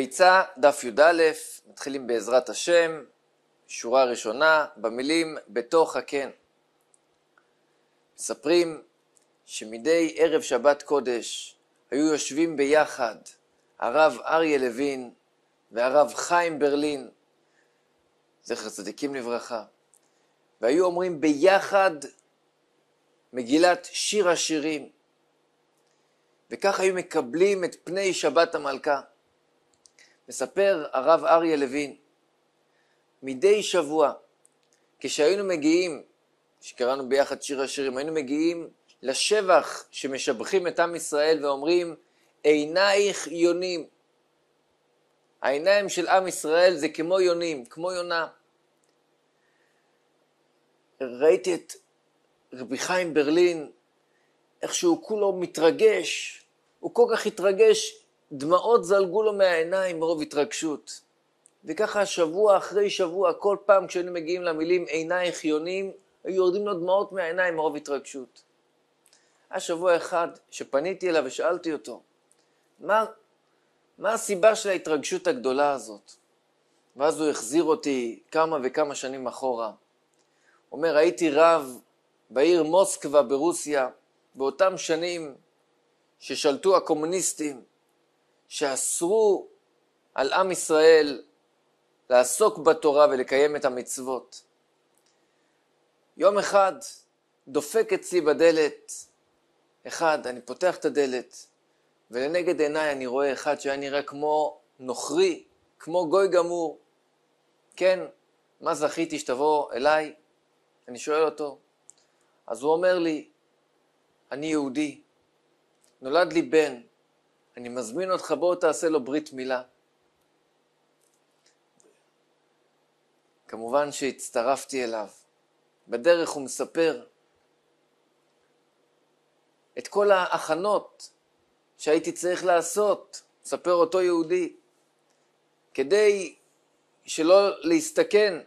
ביצה, דף י"א, מתחילים בעזרת השם, שורה ראשונה, במילים בתוך הקן. מספרים שמדי ערב שבת קודש היו יושבים ביחד הרב אריה לוין והרב חיים ברלין, זכר צדיקים לברכה, והיו אומרים ביחד מגילת שיר השירים, וכך היו מקבלים את פני שבת המלכה. מספר הרב אריה לוין, מדי שבוע, כשהיינו מגיעים, כשקראנו ביחד שיר השירים, היינו מגיעים לשבח שמשבחים את עם ישראל ואומרים, עינייך יונים. העיניים של עם ישראל זה כמו יונים, כמו יונה. ראיתי את רבי חיים ברלין, איך שהוא כולו מתרגש, הוא כל כך התרגש דמעות זלגו לו מהעיניים מרוב התרגשות. וככה שבוע אחרי שבוע, כל פעם כשהיינו מגיעים למילים עיניי חיונים, היו יורדים לו דמעות מהעיניים מרוב התרגשות. היה שבוע אחד שפניתי אליו ושאלתי אותו, מה, מה הסיבה של ההתרגשות הגדולה הזאת? ואז הוא החזיר אותי כמה וכמה שנים אחורה. אומר, הייתי רב בעיר מוסקבה ברוסיה באותם שנים ששלטו הקומוניסטים, שאסרו על עם ישראל לעסוק בתורה ולקיים את המצוות. יום אחד דופק אצלי בדלת, אחד, אני פותח את הדלת, ולנגד עיניי אני רואה אחד שהיה נראה כמו נוכרי, כמו גוי גמור. כן, מה זכיתי שתבוא אליי? אני שואל אותו. אז הוא אומר לי, אני יהודי, נולד לי בן, אני מזמין אותך, בוא תעשה לו ברית מילה. כמובן שהצטרפתי אליו. בדרך הוא מספר את כל ההכנות שהייתי צריך לעשות, מספר אותו יהודי, כדי שלא להסתכן.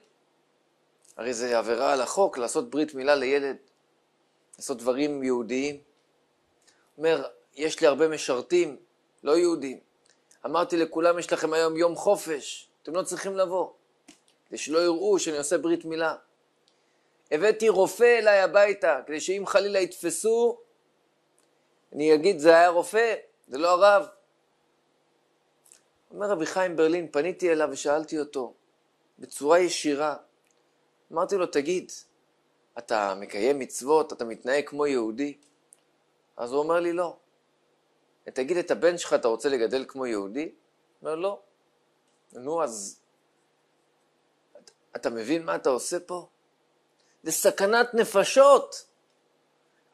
הרי זה עבירה על החוק לעשות ברית מילה לילד, לעשות דברים יהודיים. הוא אומר, יש לי הרבה משרתים, לא יהודים. אמרתי לכולם, יש לכם היום יום חופש, אתם לא צריכים לבוא, כדי שלא יראו שאני עושה ברית מילה. הבאתי רופא אליי הביתה, כדי שאם חלילה יתפסו, אני אגיד, זה היה רופא, זה לא הרב. אומר רבי חיים ברלין, פניתי אליו ושאלתי אותו, בצורה ישירה, אמרתי לו, תגיד, אתה מקיים מצוות, אתה מתנהג כמו יהודי? אז הוא אומר לי, לא. תגיד, את הבן שלך אתה רוצה לגדל כמו יהודי? אומר, לא. נו, אז אתה מבין מה אתה עושה פה? זה סכנת נפשות.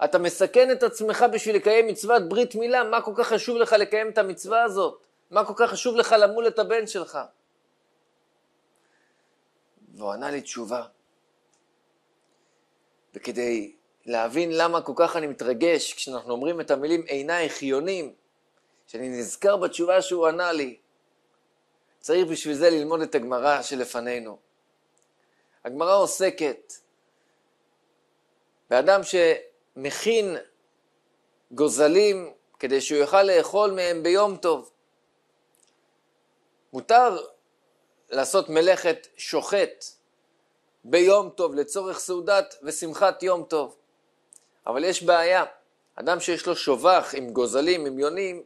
אתה מסכן את עצמך בשביל לקיים מצוות ברית מילה, מה כל כך חשוב לך לקיים את המצווה הזאת? מה כל כך חשוב לך למול את הבן שלך? והוא ענה לי תשובה. וכדי להבין למה כל כך אני מתרגש כשאנחנו אומרים את המילים עינייך יונים, שאני נזכר בתשובה שהוא ענה לי. צריך בשביל זה ללמוד את הגמרא שלפנינו. הגמרא עוסקת באדם שמכין גוזלים כדי שהוא יוכל לאכול מהם ביום טוב. מותר לעשות מלאכת שוחט ביום טוב לצורך סעודת ושמחת יום טוב. אבל יש בעיה. אדם שיש לו שובח עם גוזלים, עם יונים,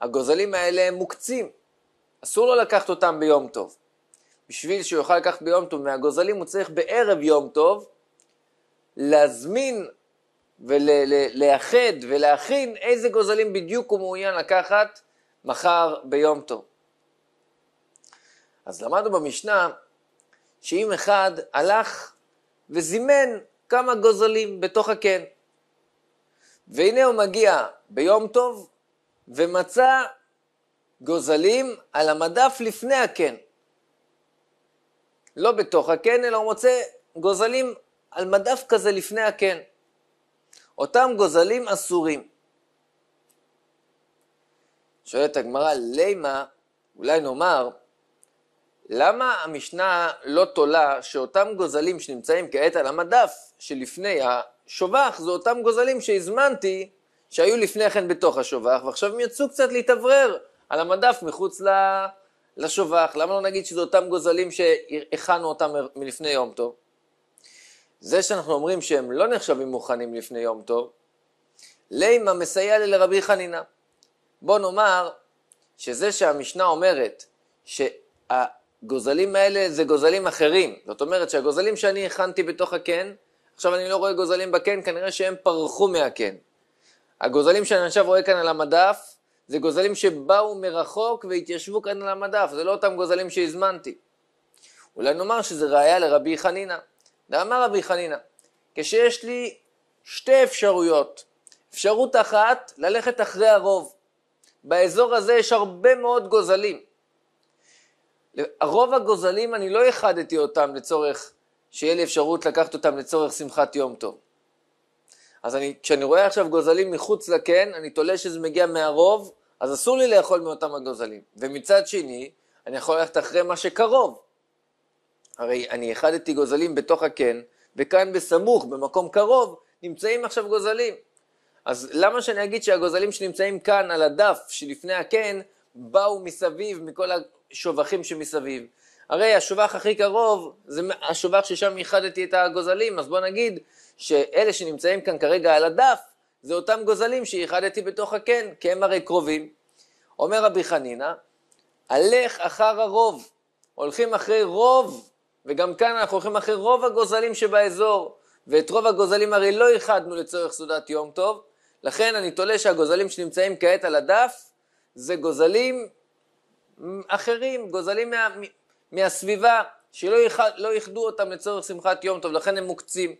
הגוזלים האלה הם מוקצים. אסור לו לקחת אותם ביום טוב. בשביל שהוא יוכל לקחת ביום טוב מהגוזלים, הוא צריך בערב יום טוב להזמין ולאחד ול, ולהכין איזה גוזלים בדיוק הוא מעוניין לקחת מחר ביום טוב. אז למדנו במשנה שאם אחד הלך וזימן כמה גוזלים בתוך הקן, והנה הוא מגיע ביום טוב ומצא גוזלים על המדף לפני הקן. לא בתוך הקן, אלא הוא מוצא גוזלים על מדף כזה לפני הקן. אותם גוזלים אסורים. שואלת הגמרא, למה, אולי נאמר, למה המשנה לא תולה שאותם גוזלים שנמצאים כעת על המדף שלפני שובך זה אותם גוזלים שהזמנתי, שהיו לפני כן בתוך השובח, ועכשיו הם יצאו קצת להתאוורר על המדף מחוץ לשובח. למה לא נגיד שזה אותם גוזלים שהכנו אותם מלפני יום טוב? זה שאנחנו אומרים שהם לא נחשבים מוכנים לפני יום טוב, לימה מסייע לי לרבי חנינא. בוא נאמר שזה שהמשנה אומרת שהגוזלים האלה זה גוזלים אחרים, זאת אומרת שהגוזלים שאני הכנתי בתוך הקן, עכשיו אני לא רואה גוזלים בקן, כנראה שהם פרחו מהקן. הגוזלים שאני עכשיו רואה כאן על המדף, זה גוזלים שבאו מרחוק והתיישבו כאן על המדף, זה לא אותם גוזלים שהזמנתי. אולי נאמר שזה ראייה לרבי חנינא. ואמר רבי חנינא, כשיש לי שתי אפשרויות, אפשרות אחת, ללכת אחרי הרוב. באזור הזה יש הרבה מאוד גוזלים. רוב הגוזלים, אני לא איחדתי אותם לצורך שיהיה לי אפשרות לקחת אותם לצורך שמחת יום טוב. אז אני, כשאני רואה עכשיו גוזלים מחוץ לקן, אני תולה שזה מגיע מהרוב, אז אסור לי לאכול מאותם הגוזלים. ומצד שני, אני יכול ללכת אחרי מה שקרוב. הרי אני איחדתי גוזלים בתוך הקן, וכאן בסמוך, במקום קרוב, נמצאים עכשיו גוזלים. אז למה שאני אגיד שהגוזלים שנמצאים כאן על הדף שלפני הקן, באו מסביב מכל השובחים שמסביב? הרי השובח הכי קרוב זה השובח ששם ייחדתי את הגוזלים, אז בוא נגיד שאלה שנמצאים כאן כרגע על הדף, זה אותם גוזלים שייחדתי בתוך הקן, כי הם הרי קרובים. אומר רבי חנינא, הלך אחר הרוב, הולכים אחרי רוב, וגם כאן אנחנו הולכים אחרי רוב הגוזלים שבאזור, ואת רוב הגוזלים הרי לא ייחדנו לצורך סעודת יום טוב, לכן אני תולה שהגוזלים שנמצאים כעת על הדף, זה גוזלים אחרים, גוזלים מה, מהסביבה, שלא יחד, לא ייחדו אותם לצורך שמחת יום טוב, לכן הם מוקצים.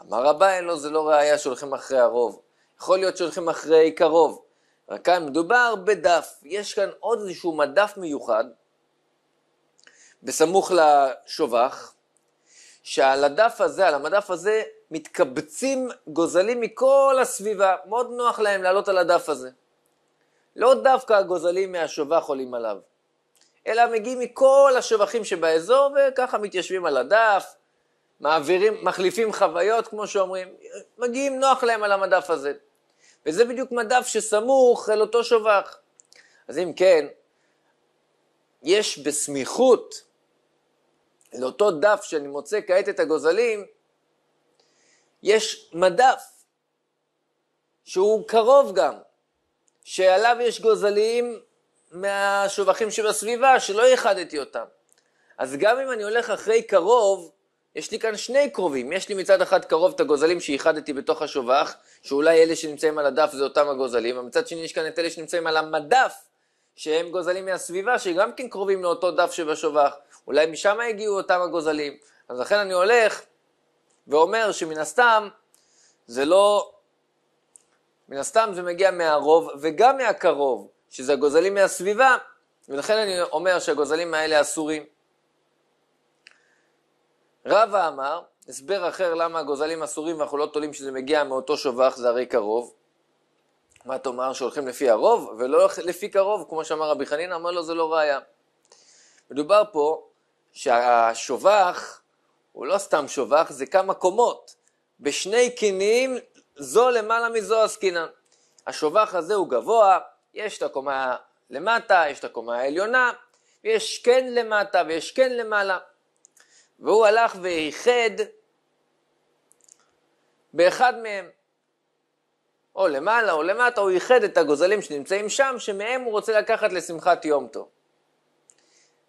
אמר רבי אין לו, זה לא ראייה שהולכים אחרי הרוב. יכול להיות שהולכים אחרי קרוב. רק כאן מדובר בדף, יש כאן עוד איזשהו מדף מיוחד, בסמוך לשובח, שעל הדף הזה, על המדף הזה, מתקבצים גוזלים מכל הסביבה, מאוד נוח להם לעלות על הדף הזה. לא דווקא הגוזלים מהשובח עולים עליו. אלא מגיעים מכל השבחים שבאזור, וככה מתיישבים על הדף, מעבירים, מחליפים חוויות, כמו שאומרים, מגיעים נוח להם על המדף הזה. וזה בדיוק מדף שסמוך אל אותו שובח. אז אם כן, יש בסמיכות לאותו דף שאני מוצא כעת את הגוזלים, יש מדף שהוא קרוב גם, שעליו יש גוזלים מהשובחים שבסביבה, שלא ייחדתי אותם. אז גם אם אני הולך אחרי קרוב, יש לי כאן שני קרובים. יש לי מצד אחד קרוב את הגוזלים שאיחדתי בתוך השובח, שאולי אלה שנמצאים על הדף זה אותם הגוזלים, ומצד שני יש כאן את אלה שנמצאים על המדף, שהם גוזלים מהסביבה, שגם כן קרובים לאותו דף שבשובח. אולי משם הגיעו אותם הגוזלים. אז לכן אני הולך ואומר שמן הסתם זה לא... מן הסתם זה מגיע מהרוב וגם מהקרוב. שזה הגוזלים מהסביבה, ולכן אני אומר שהגוזלים האלה אסורים. רבא אמר, הסבר אחר למה הגוזלים אסורים ואנחנו לא תולים שזה מגיע מאותו שובח, זה הרי קרוב. מה תאמר שהולכים לפי הרוב ולא לפי קרוב, כמו שאמר רבי חנינא, אמר לו זה לא ראייה. מדובר פה שהשובח הוא לא סתם שובח, זה כמה קומות. בשני קינים זו למעלה מזו עסקינן. השובח הזה הוא גבוה, יש את הקומה למטה, יש את הקומה העליונה, ויש כן למטה ויש כן למעלה. והוא הלך ואיחד באחד מהם, או למעלה או למטה, הוא איחד את הגוזלים שנמצאים שם, שמהם הוא רוצה לקחת לשמחת יום טוב.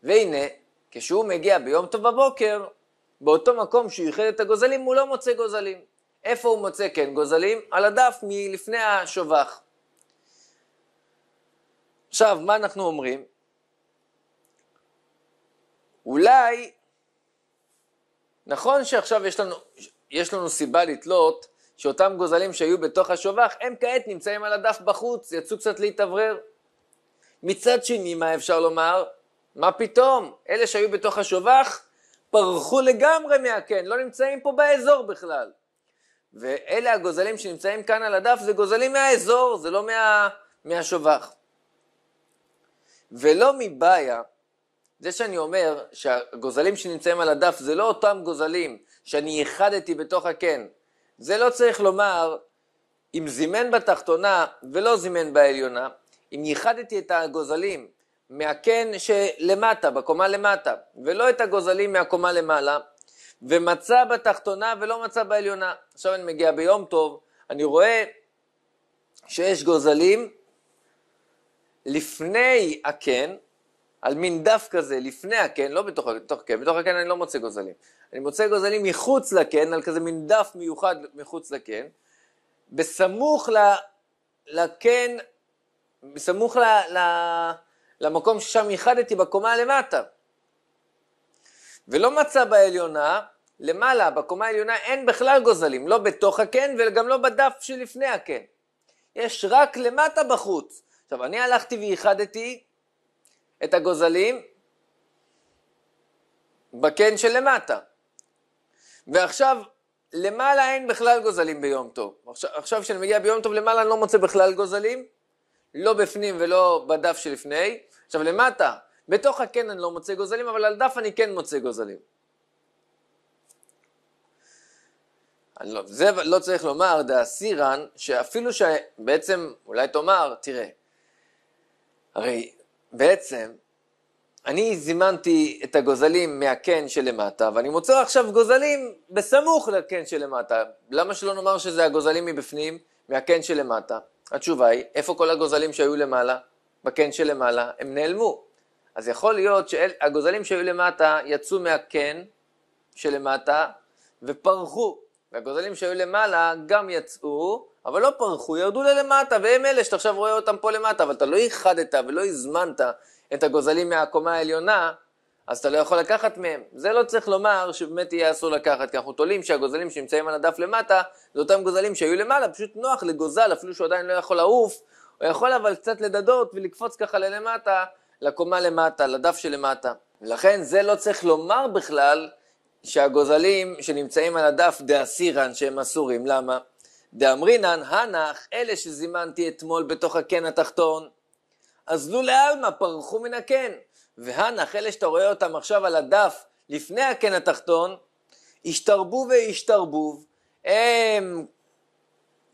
והנה, כשהוא מגיע ביום טוב בבוקר, באותו מקום שהוא איחד את הגוזלים, הוא לא מוצא גוזלים. איפה הוא מוצא כן גוזלים? על הדף מלפני השובח. עכשיו, מה אנחנו אומרים? אולי, נכון שעכשיו יש לנו, יש לנו סיבה לתלות שאותם גוזלים שהיו בתוך השובח, הם כעת נמצאים על הדף בחוץ, יצאו קצת להתאוורר. מצד שני, מה אפשר לומר? מה פתאום? אלה שהיו בתוך השובח פרחו לגמרי מהקן, לא נמצאים פה באזור בכלל. ואלה הגוזלים שנמצאים כאן על הדף זה גוזלים מהאזור, זה לא מה, מהשובח. ולא מבעיה, זה שאני אומר שהגוזלים שנמצאים על הדף זה לא אותם גוזלים שאני ייחדתי בתוך הקן. זה לא צריך לומר אם זימן בתחתונה ולא זימן בעליונה, אם ייחדתי את הגוזלים מהקן שלמטה, בקומה למטה, ולא את הגוזלים מהקומה למעלה, ומצא בתחתונה ולא מצא בעליונה. עכשיו אני מגיע ביום טוב, אני רואה שיש גוזלים לפני הקן, על מין דף כזה, לפני הקן, לא בתוך, בתוך הקן, בתוך הקן אני לא מוצא גוזלים. אני מוצא גוזלים מחוץ לקן, על כזה מין דף מיוחד מחוץ לקן, בסמוך ל, לקן, בסמוך ל, ל, למקום ששם ייחדתי בקומה למטה. ולא מצא בעליונה, למעלה, בקומה העליונה אין בכלל גוזלים, לא בתוך הקן וגם לא בדף שלפני הקן. יש רק למטה בחוץ. עכשיו, אני הלכתי ואיחדתי את הגוזלים בקן שלמטה. ועכשיו, למעלה אין בכלל גוזלים ביום טוב. עכשיו, עכשיו כשאני מגיע ביום טוב למעלה אני לא מוצא בכלל גוזלים, לא בפנים ולא בדף שלפני. עכשיו למטה, בתוך הקן אני לא מוצא גוזלים, אבל על דף אני כן מוצא גוזלים. לא, זה לא צריך לומר, דאסירן, שאפילו שבעצם, אולי תאמר, תראה, הרי בעצם, אני זימנתי את הגוזלים מהקן שלמטה, ואני מוצא עכשיו גוזלים בסמוך לקן שלמטה. למה שלא נאמר שזה הגוזלים מבפנים, מהקן שלמטה? התשובה היא, איפה כל הגוזלים שהיו למעלה? בקן שלמעלה, הם נעלמו. אז יכול להיות שהגוזלים שהיו למטה יצאו מהקן שלמטה ופרחו והגוזלים שהיו למעלה גם יצאו, אבל לא פרחו, ירדו ללמטה, והם אלה שאתה עכשיו רואה אותם פה למטה, אבל אתה לא איחדת ולא הזמנת את הגוזלים מהקומה העליונה, אז אתה לא יכול לקחת מהם. זה לא צריך לומר שבאמת יהיה אסור לקחת, כי אנחנו תולים שהגוזלים שנמצאים על הדף למטה, זה אותם גוזלים שהיו למעלה, פשוט נוח לגוזל, אפילו שהוא עדיין לא יכול לעוף, הוא יכול אבל קצת לדדות ולקפוץ ככה ללמטה, לקומה למטה, לדף שלמטה. ולכן זה לא צריך לומר בכלל שהגוזלים שנמצאים על הדף דאסירן שהם אסורים, למה? דאמרינן הנח אלה שזימנתי אתמול בתוך הקן התחתון אזלו לעלמא פרחו מן הקן והנח אלה שאתה רואה אותם עכשיו על הדף לפני הקן התחתון השתרבו והשתרבו, הם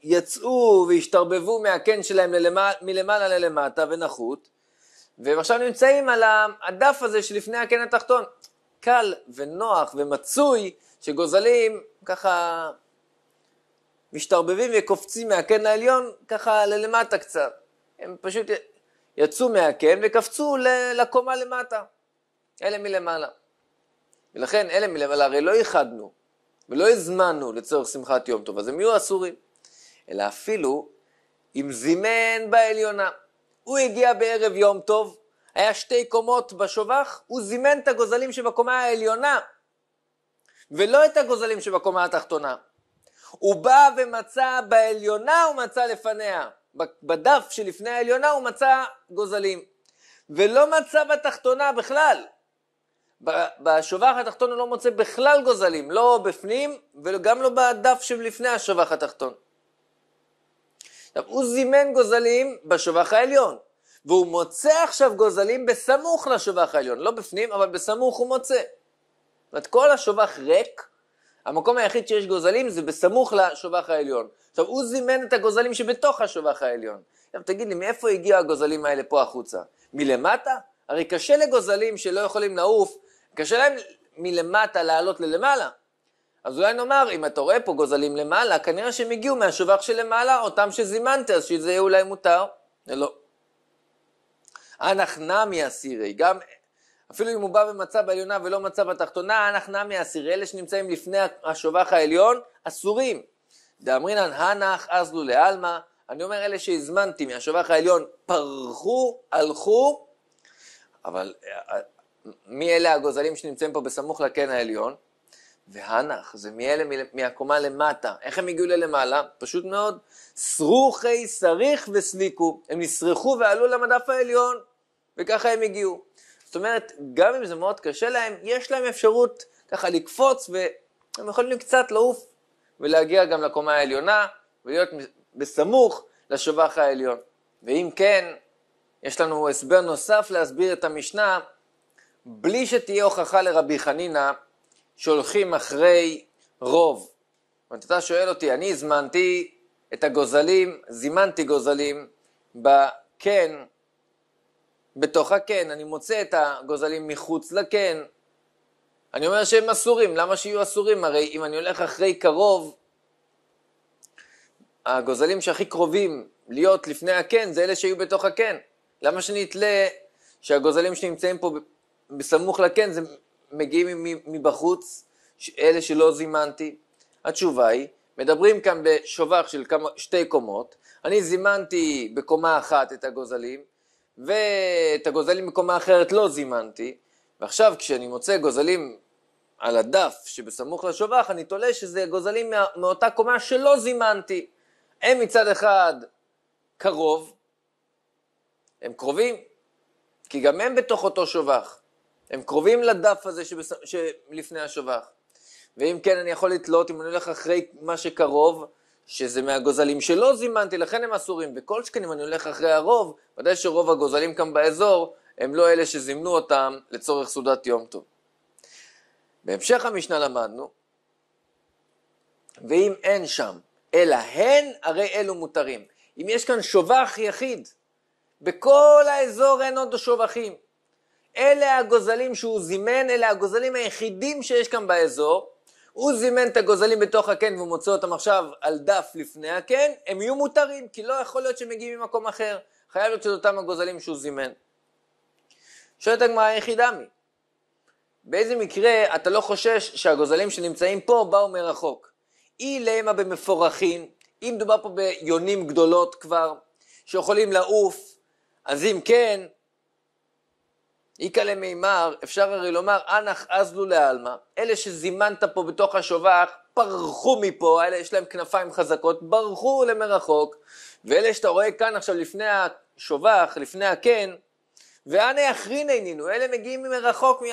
יצאו והשתרבבו מהקן שלהם מלמעלה ללמטה ונחות והם עכשיו נמצאים על הדף הזה שלפני הקן התחתון קל ונוח ומצוי, שגוזלים ככה משתרבבים וקופצים מהקן העליון ככה ללמטה קצת. הם פשוט יצאו מהקן וקפצו לקומה למטה, אלה מלמעלה. ולכן אלה מלמעלה, הרי לא איחדנו ולא הזמנו לצורך שמחת יום טוב, אז הם יהיו אסורים. אלא אפילו אם זימן בעליונה, הוא הגיע בערב יום טוב, היה שתי קומות בשובח, הוא זימן את הגוזלים שבקומה העליונה, ולא את הגוזלים שבקומה התחתונה. הוא בא ומצא בעליונה, הוא מצא לפניה. בדף שלפני העליונה הוא מצא גוזלים. ולא מצא בתחתונה בכלל. בשובח התחתון הוא לא מוצא בכלל גוזלים, לא בפנים וגם לא בדף שלפני השובח התחתון. עכשיו, הוא זימן גוזלים בשובח העליון. והוא מוצא עכשיו גוזלים בסמוך לשובח העליון, לא בפנים, אבל בסמוך הוא מוצא. זאת אומרת, כל השובח ריק, המקום היחיד שיש גוזלים זה בסמוך לשובח העליון. עכשיו, הוא זימן את הגוזלים שבתוך השובח העליון. עכשיו, תגיד לי, מאיפה הגיעו הגוזלים האלה פה החוצה? מלמטה? הרי קשה לגוזלים שלא יכולים לעוף, קשה להם מלמטה לעלות ללמעלה. אז אולי נאמר, אם אתה רואה פה גוזלים למעלה, כנראה שהם הגיעו מהשובח שלמעלה, אותם שזימנת, אז שזה יהיה אולי מותר. לא. אנח נמי אסירי, גם אפילו אם הוא בא ומצא בעליונה ולא מצא בתחתונה, אנח נמי אסירי, אלה שנמצאים לפני השובח העליון, אסורים. דאמרינן הנח אזלו לעלמא, אני אומר אלה שהזמנתי מהשובח העליון פרחו, הלכו, אבל אה, אה, מי אלה הגוזלים שנמצאים פה בסמוך לקן העליון? והנח, זה מאלה מהקומה למטה. איך הם הגיעו ללמעלה? פשוט מאוד. שרוכי שריך וסליקו. הם נסרחו ועלו למדף העליון, וככה הם הגיעו. זאת אומרת, גם אם זה מאוד קשה להם, יש להם אפשרות ככה לקפוץ, והם יכולים קצת לעוף ולהגיע גם לקומה העליונה, ולהיות בסמוך לשובח העליון. ואם כן, יש לנו הסבר נוסף להסביר את המשנה, בלי שתהיה הוכחה לרבי חנינא שהולכים אחרי רוב. זאת אומרת, אתה שואל אותי, אני הזמנתי את הגוזלים, זימנתי גוזלים בקן, בתוך הקן, אני מוצא את הגוזלים מחוץ לקן, אני אומר שהם אסורים, למה שיהיו אסורים? הרי אם אני הולך אחרי קרוב, הגוזלים שהכי קרובים להיות לפני הקן זה אלה שהיו בתוך הקן. למה שאני אתלה שהגוזלים שנמצאים פה בסמוך לקן זה מגיעים מבחוץ, אלה שלא זימנתי? התשובה היא, מדברים כאן בשובח של כמה, שתי קומות, אני זימנתי בקומה אחת את הגוזלים, ואת הגוזלים בקומה אחרת לא זימנתי, ועכשיו כשאני מוצא גוזלים על הדף שבסמוך לשובח, אני תולה שזה גוזלים מא... מאותה קומה שלא זימנתי. הם מצד אחד קרוב, הם קרובים, כי גם הם בתוך אותו שובח. הם קרובים לדף הזה שבס... שלפני השובח. ואם כן, אני יכול לתלות, אם אני הולך אחרי מה שקרוב, שזה מהגוזלים שלא זימנתי, לכן הם אסורים. וכל שכן, אם אני הולך אחרי הרוב, ודאי שרוב הגוזלים כאן באזור, הם לא אלה שזימנו אותם לצורך סעודת יום טוב. בהמשך המשנה למדנו, ואם אין שם, אלא הן, הרי אלו מותרים. אם יש כאן שובח יחיד, בכל האזור אין עוד שובחים, אלה הגוזלים שהוא זימן, אלה הגוזלים היחידים שיש כאן באזור. הוא זימן את הגוזלים בתוך הקן והוא מוצא אותם עכשיו על דף לפני הקן, הם יהיו מותרים, כי לא יכול להיות שהם מגיעים ממקום אחר. חייב להיות שזה אותם הגוזלים שהוא זימן. שואלת הגמרא היחידה מי. באיזה מקרה אתה לא חושש שהגוזלים שנמצאים פה באו מרחוק? אי למה במפורחים, אם מדובר פה ביונים גדולות כבר, שיכולים לעוף, אז אם כן, איכא למימר, אפשר הרי לומר, אנח אזלו לעלמא, אלה שזימנת פה בתוך השובח, פרחו מפה, אלה יש להם כנפיים חזקות, ברחו למרחוק, ואלה שאתה רואה כאן עכשיו לפני השובח, לפני הקן, ואנה יחרין עינינו, אלה מגיעים מרחוק, מי...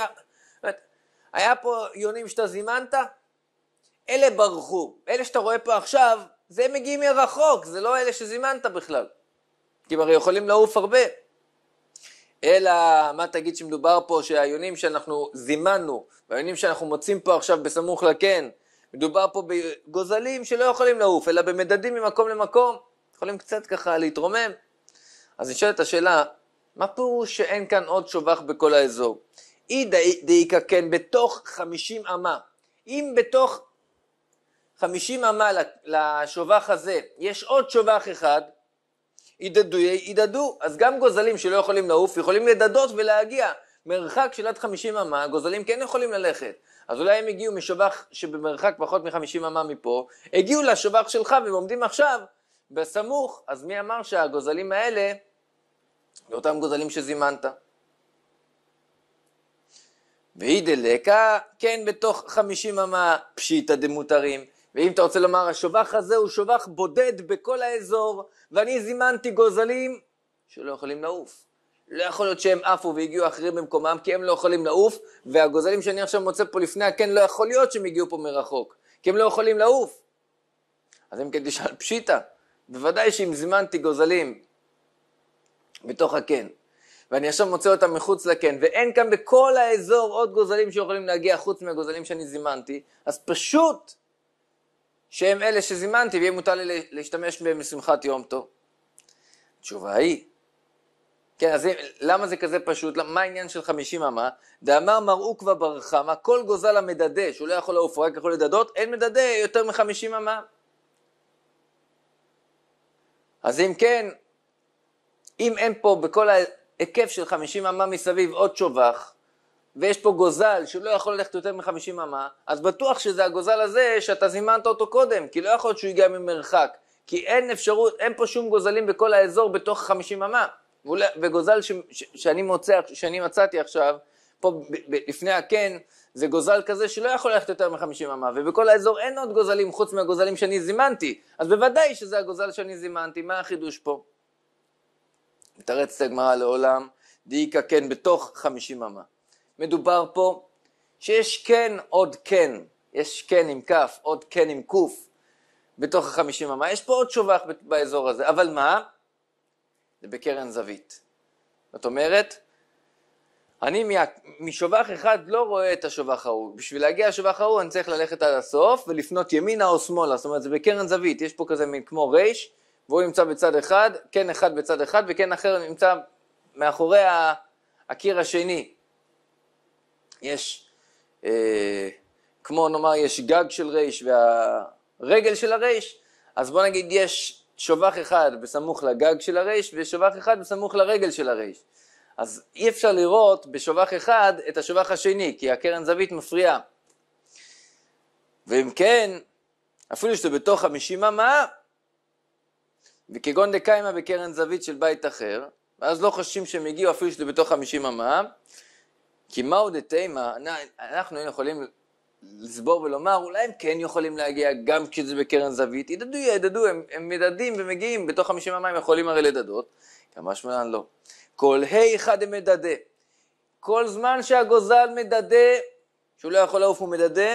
היה פה יונים שאתה זימנת, אלה ברחו, אלה שאתה רואה פה עכשיו, זה מגיעים מרחוק, זה לא אלה שזימנת בכלל, כי הם הרי יכולים לעוף הרבה. אלא מה תגיד שמדובר פה שהיונים שאנחנו זימנו, והיונים שאנחנו מוצאים פה עכשיו בסמוך לקן, מדובר פה בגוזלים שלא יכולים לעוף, אלא במדדים ממקום למקום, יכולים קצת ככה להתרומם. אז נשאלת השאלה, מה פירוש שאין כאן עוד שובח בכל האזור? אי דאיקה כן בתוך חמישים אמה. אם בתוך חמישים אמה לשובח הזה יש עוד שובח אחד, ידדו ידדו. אז גם גוזלים שלא יכולים לעוף, יכולים לדדות ולהגיע. מרחק של עד 50 אמה, גוזלים כן יכולים ללכת. אז אולי הם הגיעו משובח שבמרחק פחות מ-50 אמה מפה, הגיעו לשובח שלך והם עומדים עכשיו בסמוך, אז מי אמר שהגוזלים האלה, לאותם גוזלים שזימנת. והיא דלקה, כן בתוך 50 אמה פשיטא דמותרים. ואם אתה רוצה לומר, השובח הזה הוא שובח בודד בכל האזור, ואני זימנתי גוזלים שלא יכולים לעוף. לא יכול להיות שהם עפו והגיעו אחרים במקומם, כי הם לא יכולים לעוף, והגוזלים שאני עכשיו מוצא פה לפני הקן, לא יכול להיות שהם הגיעו פה מרחוק, כי הם לא יכולים לעוף. אז אם כן תשאל פשיטא, בוודאי שאם זימנתי גוזלים בתוך הקן, ואני עכשיו מוצא אותם מחוץ לקן, ואין כאן בכל האזור עוד גוזלים שיכולים להגיע חוץ מהגוזלים שאני זימנתי, אז פשוט שהם אלה שזימנתי ויהיה מותר לי להשתמש בהם לשמחת יום טוב? התשובה היא, כן, אז למה זה כזה פשוט? למה, מה העניין של חמישים אמה? דאמר מר עוקבא בר חמא, כל גוזל המדדה, שהוא לא יכול לעוף, רק יכול לדדות, אין מדדה יותר מחמישים אמה. אז אם כן, אם אין פה בכל ההיקף של חמישים אמה מסביב עוד שובך, ויש פה גוזל שלא יכול ללכת יותר מחמישים אמה, אז בטוח שזה הגוזל הזה שאתה זימנת אותו קודם, כי לא יכול להיות שהוא יגיע ממרחק, כי אין אפשרות, אין פה שום גוזלים בכל האזור בתוך חמישים אמה. וגוזל ש, ש, שאני, מוצא, שאני מצאתי עכשיו, פה ב, ב, לפני הקן, זה גוזל כזה שלא יכול ללכת יותר מחמישים אמה, ובכל האזור אין עוד גוזלים חוץ מהגוזלים שאני זימנתי, אז בוודאי שזה הגוזל שאני זימנתי, מה החידוש פה? מתרצת הגמרא לעולם, דאיכא כן בתוך חמישים אמה. מדובר פה שיש כן עוד כן, יש כן עם כף, עוד כן עם קוף בתוך החמישים אמה, יש פה עוד שובח באזור הזה, אבל מה? זה בקרן זווית. זאת אומרת, אני משובח אחד לא רואה את השובח ההוא. בשביל להגיע לשובח ההוא אני צריך ללכת עד הסוף ולפנות ימינה או שמאלה, זאת אומרת זה בקרן זווית, יש פה כזה מין כמו רייש, והוא נמצא בצד אחד, כן אחד בצד אחד וכן אחר נמצא מאחורי הקיר השני. יש, אה, כמו נאמר, יש גג של ריש והרגל של הריש אז בוא נגיד יש שובח אחד בסמוך לגג של הריש ושובח אחד בסמוך לרגל של הריש אז אי אפשר לראות בשובח אחד את השובח השני, כי הקרן זווית מפריעה. ואם כן, אפילו שזה בתוך חמישים אמה וכגון דקיימה בקרן זווית של בית אחר, ואז לא חוששים שהם הגיעו אפילו שזה בתוך חמישים אמה כי מהו דה תימה, אנחנו היינו יכולים לסבור ולומר, אולי הם כן יכולים להגיע גם כשזה בקרן זווית, ידדו, ידדו, הם, הם מדדים ומגיעים, בתוך חמישים המים יכולים הרי לדדות, כמה שמלן לא. כל ה' אחד הם מדדה. כל זמן שהגוזל מדדה, שהוא לא יכול לעוף הוא מדדה,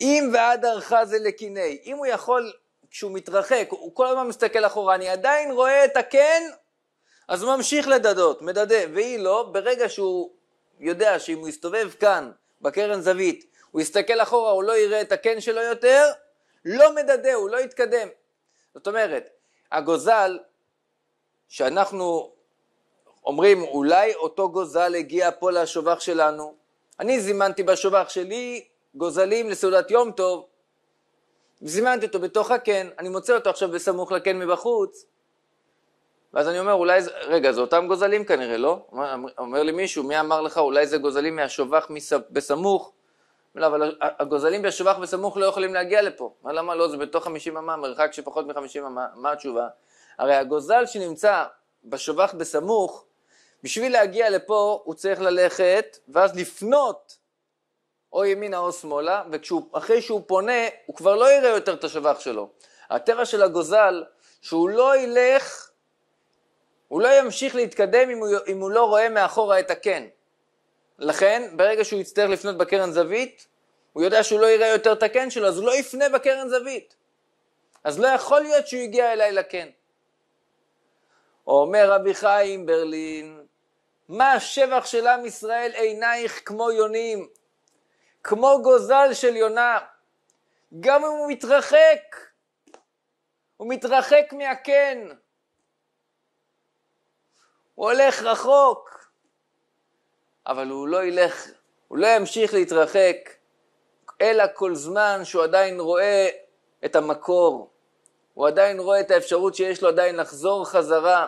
אם ועד ערכה זה לקיני, אם הוא יכול, כשהוא מתרחק, הוא כל הזמן מסתכל אחורה, אני עדיין רואה את הקן, אז הוא ממשיך לדדות, מדדה, והיא לא, ברגע שהוא יודע שאם הוא יסתובב כאן, בקרן זווית, הוא יסתכל אחורה, הוא לא יראה את הקן שלו יותר, לא מדדה, הוא לא יתקדם. זאת אומרת, הגוזל, שאנחנו אומרים, אולי אותו גוזל הגיע פה לשובח שלנו, אני זימנתי בשובח שלי גוזלים לסעודת יום טוב, זימנתי אותו בתוך הקן, אני מוצא אותו עכשיו בסמוך לקן מבחוץ, ואז אני אומר, אולי, רגע, זה אותם גוזלים כנראה, לא? אומר, אומר לי מישהו, מי אמר לך, אולי זה גוזלים מהשובח מס... בסמוך? לא, אבל הגוזלים בשובח בסמוך לא יכולים להגיע לפה. אומר, למה לא? זה בתוך 50 אמה, מרחק שפחות מ-50 אמה, מה התשובה? הרי הגוזל שנמצא בשובח בסמוך, בשביל להגיע לפה הוא צריך ללכת, ואז לפנות או ימינה או שמאלה, ואחרי שהוא פונה, הוא כבר לא יראה יותר את השובח שלו. הטבע של הגוזל, שהוא לא ילך הוא לא ימשיך להתקדם אם הוא, אם הוא לא רואה מאחורה את הקן. לכן, ברגע שהוא יצטרך לפנות בקרן זווית, הוא יודע שהוא לא יראה יותר את הקן שלו, אז הוא לא יפנה בקרן זווית. אז לא יכול להיות שהוא הגיע אליי לקן. אומר רבי חיים ברלין, מה השבח של עם ישראל עינייך כמו יונים, כמו גוזל של יונה, גם אם הוא מתרחק, הוא מתרחק מהקן. הוא הולך רחוק, אבל הוא לא ילך, הוא לא ימשיך להתרחק, אלא כל זמן שהוא עדיין רואה את המקור, הוא עדיין רואה את האפשרות שיש לו עדיין לחזור חזרה.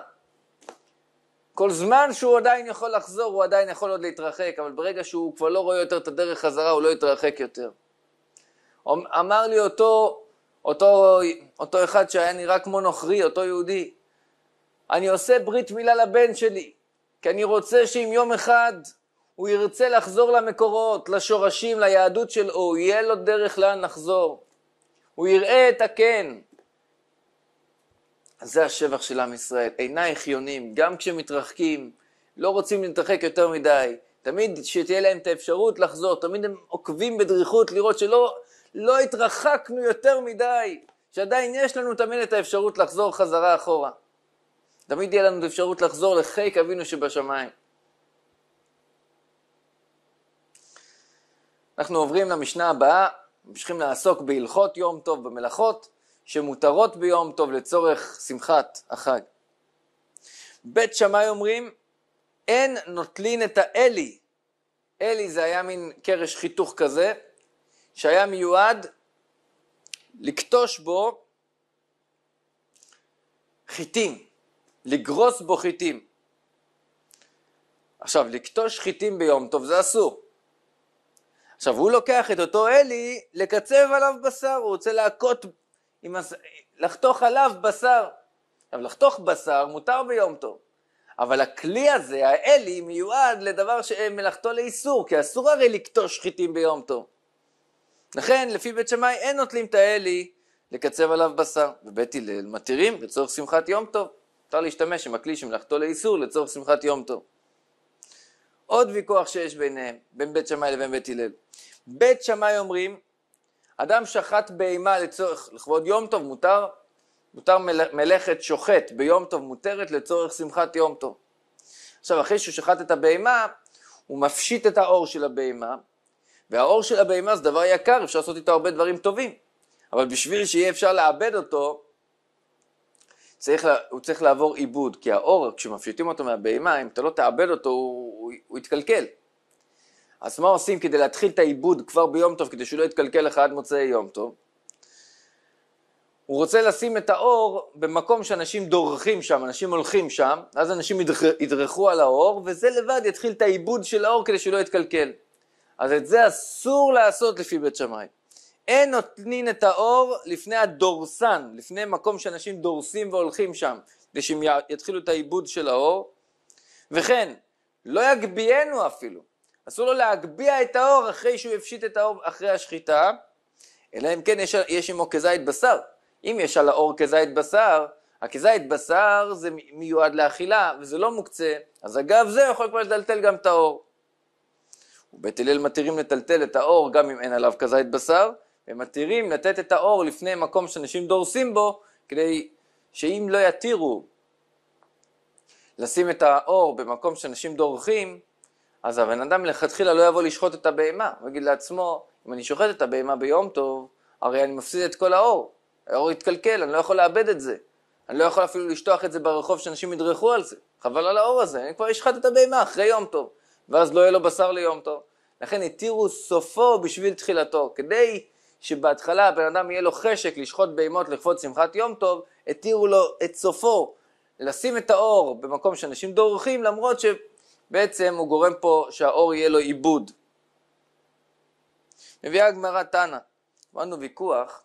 כל זמן שהוא עדיין יכול לחזור, הוא עדיין יכול עוד להתרחק, אבל ברגע שהוא כבר לא רואה יותר את הדרך חזרה, הוא לא יתרחק יותר. אמ-, אמר לי אותו, אותו, אותו אחד שהיה נראה כמו נוכרי, אותו יהודי, אני עושה ברית מילה לבן שלי, כי אני רוצה שאם יום אחד הוא ירצה לחזור למקורות, לשורשים, ליהדות שלו, יהיה לו דרך לאן לחזור. הוא יראה את הכן. זה השבח של עם ישראל, עיניי חיונים, גם כשמתרחקים, לא רוצים להתרחק יותר מדי, תמיד שתהיה להם את האפשרות לחזור, תמיד הם עוקבים בדריכות לראות שלא לא התרחקנו יותר מדי, שעדיין יש לנו תמיד את האפשרות לחזור חזרה אחורה. תמיד תהיה לנו אפשרות לחזור לחיק אבינו שבשמיים. אנחנו עוברים למשנה הבאה, ממשיכים לעסוק בהלכות יום טוב, במלאכות שמותרות ביום טוב לצורך שמחת החג. בית שמאי אומרים, אין נוטלין את האלי. אלי זה היה מין קרש חיתוך כזה, שהיה מיועד לכתוש בו חיטים. לגרוס בו חיטים. עכשיו, לקטוש חיטים ביום טוב זה אסור. עכשיו, הוא לוקח את אותו אלי לקצב עליו בשר, הוא רוצה להכות, הס... לחתוך עליו בשר. עכשיו, לחתוך בשר מותר ביום טוב, אבל הכלי הזה, האלי, מיועד לדבר שמלאכתו לאיסור, כי אסור הרי לקטוש חיטים ביום טוב. לכן, לפי בית שמאי אין נוטלים את האלי לקצב עליו בשר, ובית הלל מתירים לצורך שמחת יום טוב. מותר להשתמש עם הכלי שמלאכתו לאיסור לצורך שמחת יום טוב. עוד ויכוח שיש ביניהם, אה, בין בית שמאי לבין בית הלל. בית שמאי אומרים, אדם שחט בהמה לצורך, לכבוד יום טוב מותר, מותר מלאכת שוחט ביום טוב מותרת לצורך שמחת יום טוב. עכשיו אחרי שהוא שחט את הבהמה, הוא מפשיט את האור של הבהמה, והאור של הבהמה זה דבר יקר, אפשר לעשות איתו הרבה דברים טובים, אבל בשביל שיהיה אפשר לעבד אותו, צריך, לה, הוא צריך לעבור עיבוד, כי האור, כשמפשיטים אותו מהבהמה, אם אתה לא תעבד אותו, הוא, הוא, הוא יתקלקל. אז מה עושים כדי להתחיל את העיבוד כבר ביום טוב, כדי שהוא לא יתקלקל לך עד מוצאי יום טוב? הוא רוצה לשים את האור במקום שאנשים דורכים שם, אנשים הולכים שם, אז אנשים ידרכו, ידרכו על האור, וזה לבד יתחיל את העיבוד של האור כדי שהוא לא יתקלקל. אז את זה אסור לעשות לפי בית שמאי. אין נותנין את האור לפני הדורסן, לפני מקום שאנשים דורסים והולכים שם, כדי שהם יתחילו את העיבוד של האור. וכן, לא יגביהנו אפילו, אסור לו להגביה את האור אחרי שהוא הפשיט את האור אחרי השחיטה, אלא אם כן יש, יש עמו כזית בשר. אם יש על האור כזית בשר, הכזית בשר זה מיועד לאכילה וזה לא מוקצה, אז אגב זה יכול כבר לטלטל גם את האור. ובית הלל מתירים לטלטל את האור גם אם אין עליו כזית בשר, ומתירים לתת את האור לפני מקום שאנשים דורסים בו, כדי שאם לא יתירו לשים את האור במקום שאנשים דורכים, אז הבן אדם לכתחילה לא יבוא לשחוט את הבהמה, הוא יגיד לעצמו, אם אני שוחט את הבהמה ביום טוב, הרי אני מפסיד את כל האור, האור יתקלקל, אני לא יכול לאבד את זה, אני לא יכול אפילו לשטוח את זה ברחוב שאנשים ידרכו על זה, חבל על האור הזה, אני כבר אשחט את הבהמה אחרי יום טוב, ואז לא יהיה לו בשר ליום טוב. לכן התירו סופו בשביל תחילתו, כדי שבהתחלה הבן אדם יהיה לו חשק לשחוט בהמות לכבוד שמחת יום טוב, התירו לו את סופו לשים את האור במקום שאנשים דורכים, למרות שבעצם הוא גורם פה שהאור יהיה לו עיבוד. מביאה הגמרא תנא, אמרנו ויכוח,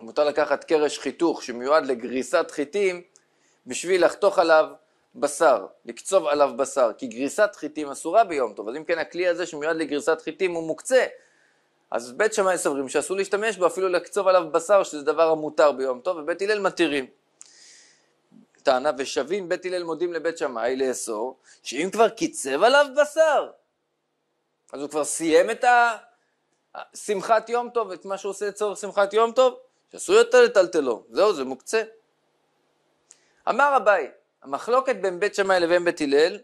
מותר לקחת קרש חיתוך שמיועד לגריסת חיתים בשביל לחתוך עליו בשר, לקצוב עליו בשר, כי גריסת חיתים אסורה ביום טוב, אז אם כן הכלי הזה שמיועד לגריסת חיתים הוא מוקצה, אז בית שמאי סוברים שאסור להשתמש בו, אפילו לקצוב עליו בשר, שזה דבר המותר ביום טוב, ובית הלל מתירים. טענה ושבים בית הלל מודים לבית שמאי לאסור, שאם כבר קיצב עליו בשר, אז הוא כבר סיים את שמחת יום טוב, את מה שהוא עושה לצורך שמחת יום טוב, שאסור יותר לטלטלו, זהו, זה מוקצה. אמר אביי, המחלוקת בין בית שמאי לבין בית הלל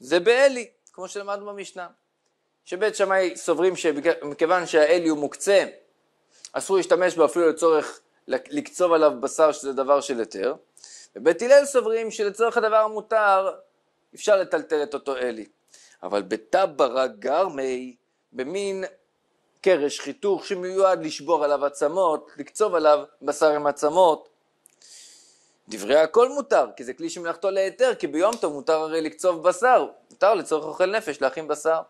זה באלי, כמו שלמדנו במשנה. שבית שמאי סוברים שמכיוון שהאל הוא מוקצה, אסור להשתמש בו אפילו לצורך לקצוב עליו בשר שזה דבר של היתר, ובית הלל סוברים שלצורך הדבר המותר אפשר לטלטל את אותו אלי. אבל בטברה גרמי, במין קרש חיתוך שמיועד לשבור עליו עצמות, לקצוב עליו בשר עם עצמות. דברי הכל מותר, כי זה כלי שמלאכתו להיתר, כי ביום טוב מותר הרי לקצוב בשר, מותר לצורך אוכל נפש להכין בשר.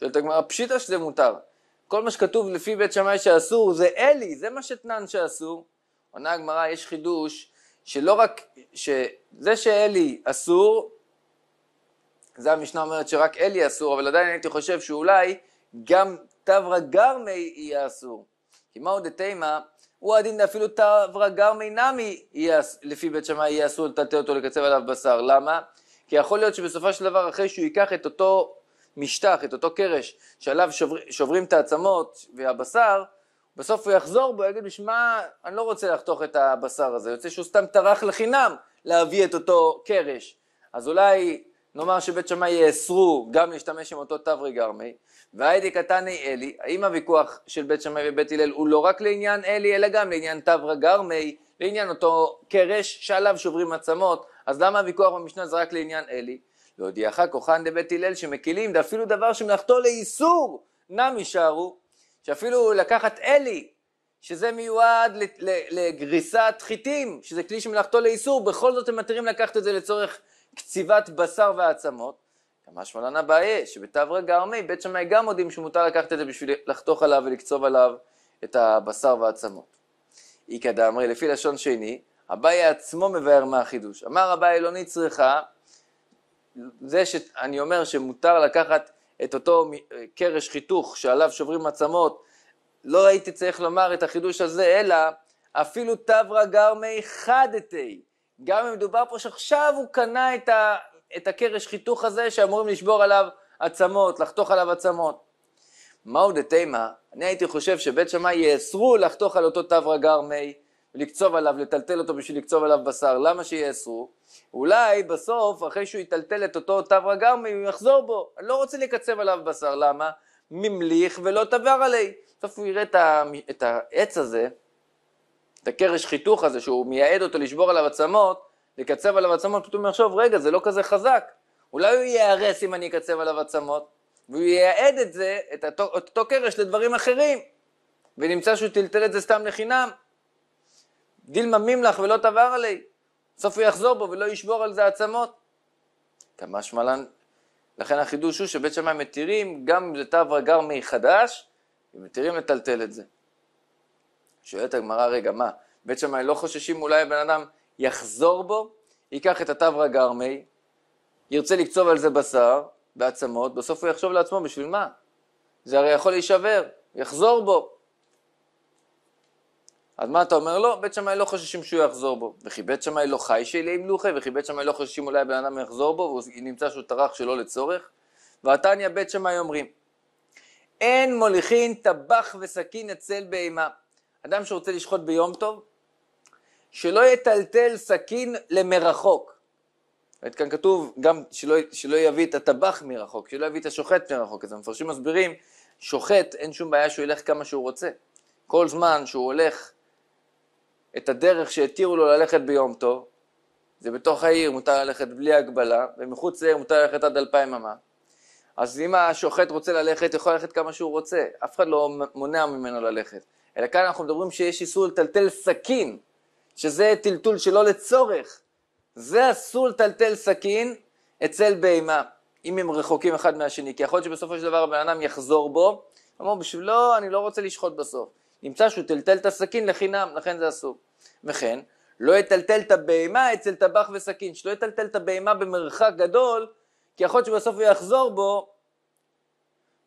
שואלת הגמרא, פשיטא שזה מותר. כל מה שכתוב לפי בית שמאי שאסור זה אלי, זה מה שתנן שאסור. עונה הגמרא, יש חידוש שלא רק, שזה שאלי אסור, זה המשנה אומרת שרק אלי אסור, אבל עדיין הייתי חושב שאולי גם תברא גרמי יהיה אסור. כי מהו דתימה, הוא הדין אפילו תברא גרמי נמי לפי בית שמאי יהיה אסור לטלטל אותו לקצב עליו בשר. למה? כי יכול להיות שבסופו של דבר אחרי שהוא ייקח את אותו משטח, את אותו קרש שעליו שובר, שוברים את העצמות והבשר, בסוף הוא יחזור בו, יגיד בשמע, אני לא רוצה לחתוך את הבשר הזה, יוצא שהוא סתם טרח לחינם להביא את אותו קרש. אז אולי נאמר שבית שמאי יאסרו גם להשתמש עם אותו תברי גרמי, והיידי קטני אלי, האם הוויכוח של בית שמאי ובית הלל הוא לא רק לעניין אלי, אלא גם לעניין תברי גרמי, לעניין אותו קרש שעליו שוברים עצמות, אז למה הוויכוח במשנה זה רק לעניין אלי? והודיעך כוחן דבית הלל שמקילים דאפילו דבר שמלאכתו לאיסור נם יישארו, שאפילו לקחת אלי, שזה מיועד לגריסת חיטים, שזה כלי שמלאכתו לאיסור, בכל זאת הם מתירים לקחת את זה לצורך קציבת בשר ועצמות. ממש מלן הבעיה, שבתברא גרמי, בית שמאי גם מודים שמותר לקחת את זה בשביל לחתוך עליו ולקצוב עליו את הבשר והעצמות. איכא דאמרי, לפי לשון שני, אביי עצמו מבאר מה החידוש. אמר אביי לא נצרכה זה שאני אומר שמותר לקחת את אותו קרש חיתוך שעליו שוברים עצמות, לא הייתי צריך לומר את החידוש הזה, אלא אפילו תברא גרמי חדתי. גם אם מדובר פה שעכשיו הוא קנה את, ה, את הקרש חיתוך הזה שאמורים לשבור עליו עצמות, לחתוך עליו עצמות. מהו דתימה? אני הייתי חושב שבית שמאי יאסרו לחתוך על אותו תברא גרמי לקצוב עליו, לטלטל אותו בשביל לקצוב עליו בשר, למה שיאסרו? אולי בסוף, אחרי שהוא יטלטל את אותו תו רגרמי, הוא יחזור בו, אני לא רוצה לקצב עליו בשר, למה? ממליך ולא תבר עלי. בסוף הוא יראה את, העץ הזה, את הקרש חיתוך הזה, שהוא מייעד אותו לשבור עליו עצמות, לקצב עליו עצמות, פתאום יחשוב, רגע, זה לא כזה חזק. אולי הוא ייהרס אם אני אקצב עליו עצמות, והוא ייעד את זה, את אותו, אותו קרש לדברים אחרים, ונמצא שהוא טלטל את זה סתם לחינם. דילמה ממלך ולא תבר עלי, בסוף הוא יחזור בו ולא ישבור על זה עצמות. כמה שמלן, לכן החידוש הוא שבית שמאי מתירים, גם אם זה תברא גר מי חדש, מתירים לטלטל את זה. שואלת הגמרא, רגע, מה, בית שמאי לא חוששים אולי הבן אדם יחזור בו, ייקח את התברא גר מי, ירצה לקצוב על זה בשר ועצמות, בסוף הוא יחשוב לעצמו, בשביל מה? זה הרי יכול להישבר, יחזור בו. אז מה אתה אומר לו? לא, בית שמאי לא חוששים שהוא יחזור בו. וכי בית שמאי לא חי שאלי אם לא חי, וכי בית שמאי לא חוששים אולי הבן אדם יחזור בו, והוא נמצא שהוא טרח שלא לצורך. ועתניא בית שמאי אומרים, אין מוליכין טבח וסכין אצל בהמה. אדם שרוצה לשחוט ביום טוב, שלא יטלטל סכין למרחוק. זאת כאן כתוב גם שלא, שלא יביא את הטבח מרחוק, שלא יביא את השוחט מרחוק. אז המפרשים מסבירים, שוחט, אין שום בעיה שהוא ילך כמה שהוא רוצה. כל זמן שהוא הולך את הדרך שהתירו לו ללכת ביום טוב, זה בתוך העיר מותר ללכת בלי הגבלה, ומחוץ לעיר מותר ללכת עד אלפיים אמה. אז אם השוחט רוצה ללכת, יכול ללכת כמה שהוא רוצה, אף אחד לא מונע ממנו ללכת. אלא כאן אנחנו מדברים שיש איסור לטלטל סכין, שזה טלטול שלא לצורך. זה אסור לטלטל סכין אצל בהמה, אם הם רחוקים אחד מהשני, כי יכול להיות שבסופו של דבר הבן אדם יחזור בו, אמרו בשבילו לא, אני לא רוצה לשחוט בסוף. נמצא שהוא טלטל את הסכין לחינם, לכן זה אסור. וכן, לא יטלטל את הבהמה אצל טבח וסכין, שלא יטלטל את הבהמה במרחק גדול, כי יכול להיות שבסוף הוא יחזור בו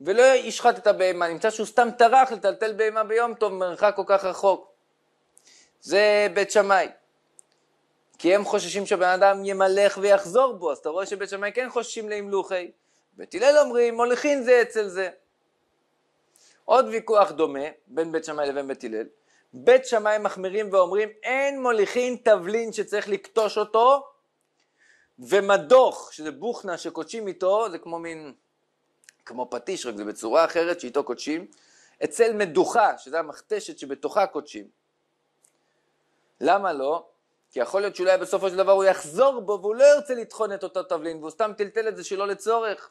ולא ישחט את הבהמה, נמצא שהוא סתם טרח לטלטל בהמה ביום טוב מרחק כל כך רחוק. זה בית שמאי. כי הם חוששים שהבן אדם ימלך ויחזור בו, אז אתה רואה שבית שמאי כן חוששים להמלוכי. בית הלל אומרים, מוליכין זה אצל זה. עוד ויכוח דומה בין בית שמאי לבין בית הלל. בית שמאי מחמירים ואומרים אין מוליכין תבלין שצריך לקטוש אותו ומדוך, שזה בוכנה שקודשים איתו, זה כמו מין, כמו פטיש, רק זה בצורה אחרת שאיתו קודשים, אצל מדוכה, שזה המכתשת שבתוכה קודשים. למה לא? כי יכול להיות שאולי בסופו של דבר הוא יחזור בו והוא לא ירצה לטחון את אותו תבלין והוא סתם טלטל את זה שלא לצורך.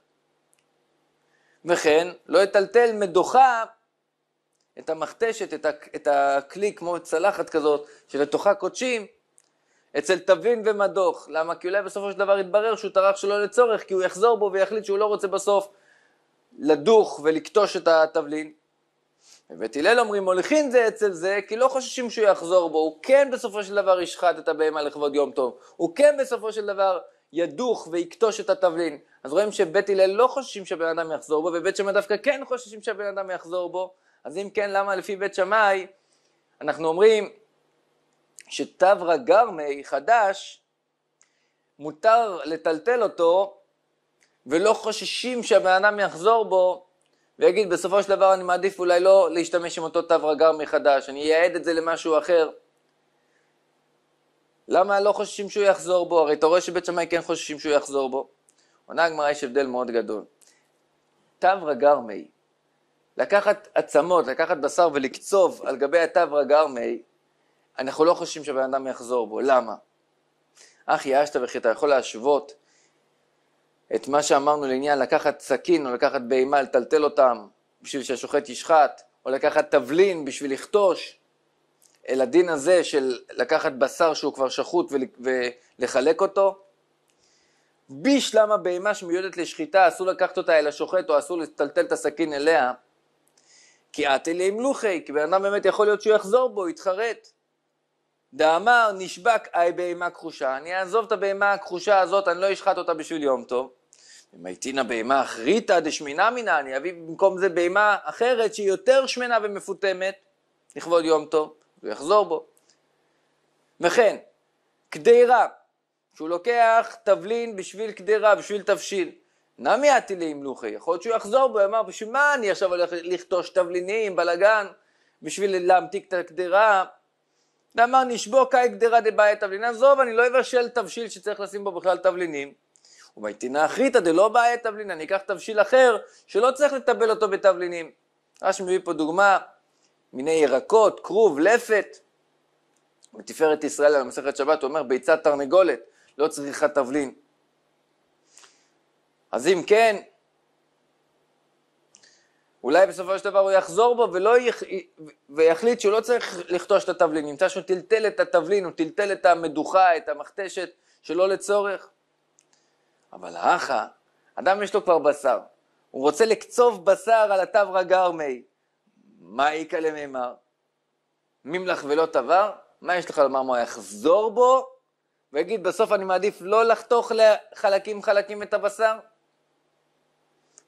וכן, לא יטלטל מדוחה את המכתשת, את, את הכלי כמו צלחת כזאת, שלתוכה קודשים, אצל תבין ומדוך. למה? כי אולי בסופו של דבר יתברר שהוא טרח שלא לצורך, כי הוא יחזור בו ויחליט שהוא לא רוצה בסוף לדוך ולקטוש את התבלין. ובית הלל אומרים, מוליכין זה אצל זה, כי לא חוששים שהוא יחזור בו. הוא כן בסופו של דבר ישחט את הבהמה לכבוד יום טוב. הוא כן בסופו של דבר ידוך ויקטוש את התבלין. אז רואים שבית הלל לא חוששים שהבן אדם יחזור בו, ובית שמאי דווקא כן חוששים שהבן אדם יחזור בו. אז אם כן, למה לפי בית שמאי אנחנו אומרים שתברא גרמי חדש, מותר לטלטל אותו, ולא חוששים שהבן אדם יחזור בו, ויגיד בסופו של דבר אני מעדיף אולי לא להשתמש עם אותו תברא גרמי חדש, אני אייעד את זה למשהו אחר. למה לא חוששים שהוא יחזור בו? הרי אתה רואה שבית שמאי כן חוששים שהוא יחזור בו. עונה הגמרא יש הבדל מאוד גדול. תברא גרמי, לקחת עצמות, לקחת בשר ולקצוב על גבי התברא גרמי, אנחנו לא חוששים שהבן אדם יחזור בו. למה? אך יאשת וכי אתה יכול להשוות את מה שאמרנו לעניין לקחת סכין או לקחת בהמה, לטלטל אותם בשביל שהשוחט ישחט, או לקחת תבלין בשביל לכתוש, אל הדין הזה של לקחת בשר שהוא כבר שחוט ולחלק אותו. בשלמה בהמה שמיועדת לשחיטה אסור לקחת אותה אל השוחט או אסור לטלטל את הסכין אליה כי את אלי מלוכי, כי בן אדם באמת יכול להיות שהוא יחזור בו, יתחרט. דאמר נשבק אי בהמה כחושה, אני אעזוב את הבהמה הכחושה הזאת, אני לא אשחט אותה בשביל יום טוב. אם הייתי נא בהמה אחריתא דשמינא מינא, אני אביא במקום זה בהמה אחרת שהיא יותר שמנה ומפותמת לכבוד יום טוב. הוא יחזור בו. וכן, קדירה, שהוא לוקח תבלין בשביל קדירה, בשביל תבשיל. נמי עטילי מלוכי, יכול להיות שהוא יחזור בו, יאמר, בשביל מה אני עכשיו הולך לכתוש תבלינים, בלאגן, בשביל להמתיק את הקדירה? ואמר, נשבוק קאי קדירה דבעי תבלין, עזוב, אני לא אבשל תבשיל שצריך לשים בו בכלל תבלינים. ומייטינא אחריתא דלא בעי תבלין, אני אקח תבשיל אחר, שלא צריך לטבל אותו בתבלינים. רש"י מביא פה דוגמה, מיני ירקות, כרוב, לפת. בתפארת ישראל על מסכת שבת הוא אומר ביצת תרנגולת, לא צריכה תבלין. אז אם כן, אולי בסופו של דבר הוא יחזור בו ולא יח... ויחליט שהוא לא צריך לכתוש את התבלין, נמצא שהוא טלטל את התבלין, הוא טלטל את המדוכה, את המכתשת, שלא לצורך. אבל האחה, אדם יש לו כבר בשר, הוא רוצה לקצוב בשר על התברא גרמי. מה איכא למימר? ממלך ולא תבר? מה יש לך לומר מה הוא יחזור בו ויגיד בסוף אני מעדיף לא לחתוך לחלקים חלקים את הבשר?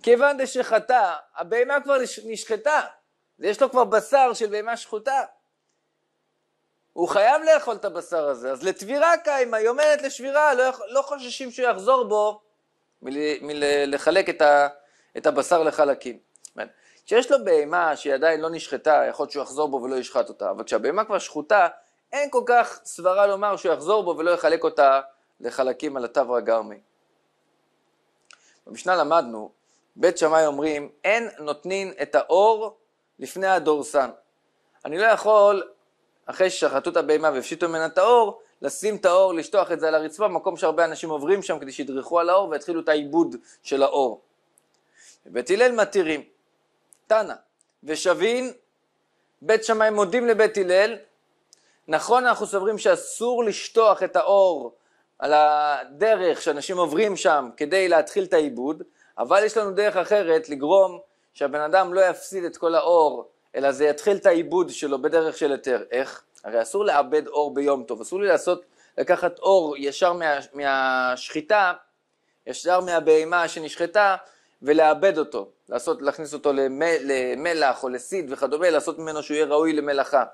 כיוון דשחטא, הבהמה כבר נשחטה, יש לו כבר בשר של בהמה שחוטה. הוא חייב לאכול את הבשר הזה, אז לטבירה קיימה, היא אומרת לשבירה, לא, לא חוששים שהוא יחזור בו מלחלק מל, את, את הבשר לחלקים. כשיש לו בהמה שהיא עדיין לא נשחטה, יכול להיות שהוא יחזור בו ולא ישחט אותה, אבל כשהבהמה כבר שחוטה, אין כל כך סברה לומר שהוא יחזור בו ולא יחלק אותה לחלקים על התברא גרמי. במשנה למדנו, בית שמאי אומרים, אין נותנין את האור לפני הדורסן. אני לא יכול, אחרי ששחטו את הבהמה והפשיטו ממנה את האור, לשים את האור, לשטוח את זה על הרצפה, מקום שהרבה אנשים עוברים שם כדי שידרכו על האור ויתחילו את העיבוד של האור. בית הלל מתירים. תנא, ושבין בית שמאי מודים לבית הלל, נכון אנחנו סוברים שאסור לשטוח את האור על הדרך שאנשים עוברים שם כדי להתחיל את העיבוד, אבל יש לנו דרך אחרת לגרום שהבן אדם לא יפסיד את כל האור, אלא זה יתחיל את העיבוד שלו בדרך של היתר. איך? הרי אסור לאבד אור ביום טוב, אסור לי לעשות, לקחת אור ישר מה, מהשחיטה, ישר מהבהמה שנשחטה, ולעבד אותו, לעשות, להכניס אותו למלח או לסיד וכדומה, לעשות ממנו שהוא יהיה ראוי למלאכה.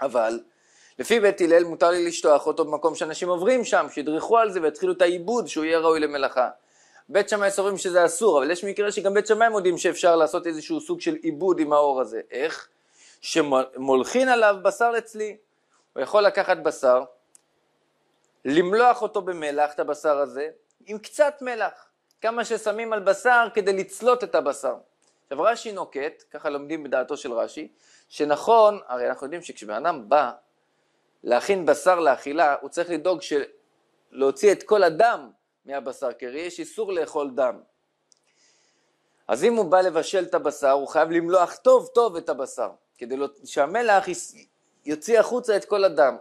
אבל לפי בית הלל מותר לי לשטוח אותו במקום שאנשים עוברים שם, שידרכו על זה ויתחילו את העיבוד שהוא יהיה ראוי למלאכה. בית שמאי סוברים שזה אסור, אבל יש מקרה שגם בית שמאי מודים שאפשר לעשות איזשהו סוג של עיבוד עם האור הזה. איך? שמולחין עליו בשר אצלי. הוא יכול לקחת בשר, למלוח אותו במלח, את הבשר הזה, עם קצת מלח. כמה ששמים על בשר כדי לצלות את הבשר. עכשיו רש"י נוקט, ככה לומדים בדעתו של רש"י, שנכון, הרי אנחנו יודעים שכשבן אדם בא להכין בשר לאכילה, הוא צריך לדאוג של... להוציא את כל הדם מהבשר, כי הרי יש איסור לאכול דם. אז אם הוא בא לבשל את הבשר, הוא חייב למלוח טוב טוב את הבשר, כדי לא... שהמלח יוציא החוצה את כל הדם.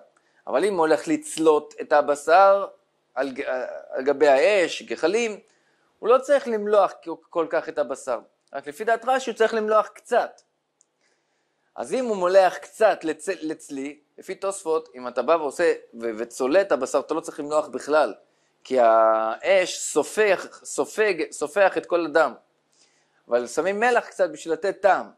אבל אם הוא הולך לצלות את הבשר על, על גבי האש, גחלים, הוא לא צריך למלוח כל כך את הבשר, רק לפי דעת רש"י הוא צריך למלוח קצת. אז אם הוא מולח קצת לצ... לצלי, לפי תוספות, אם אתה בא ועושה ו... וצולע את הבשר, אתה לא צריך למלוח בכלל, כי האש סופח, סופג, סופח את כל הדם. אבל שמים מלח קצת בשביל לתת טעם.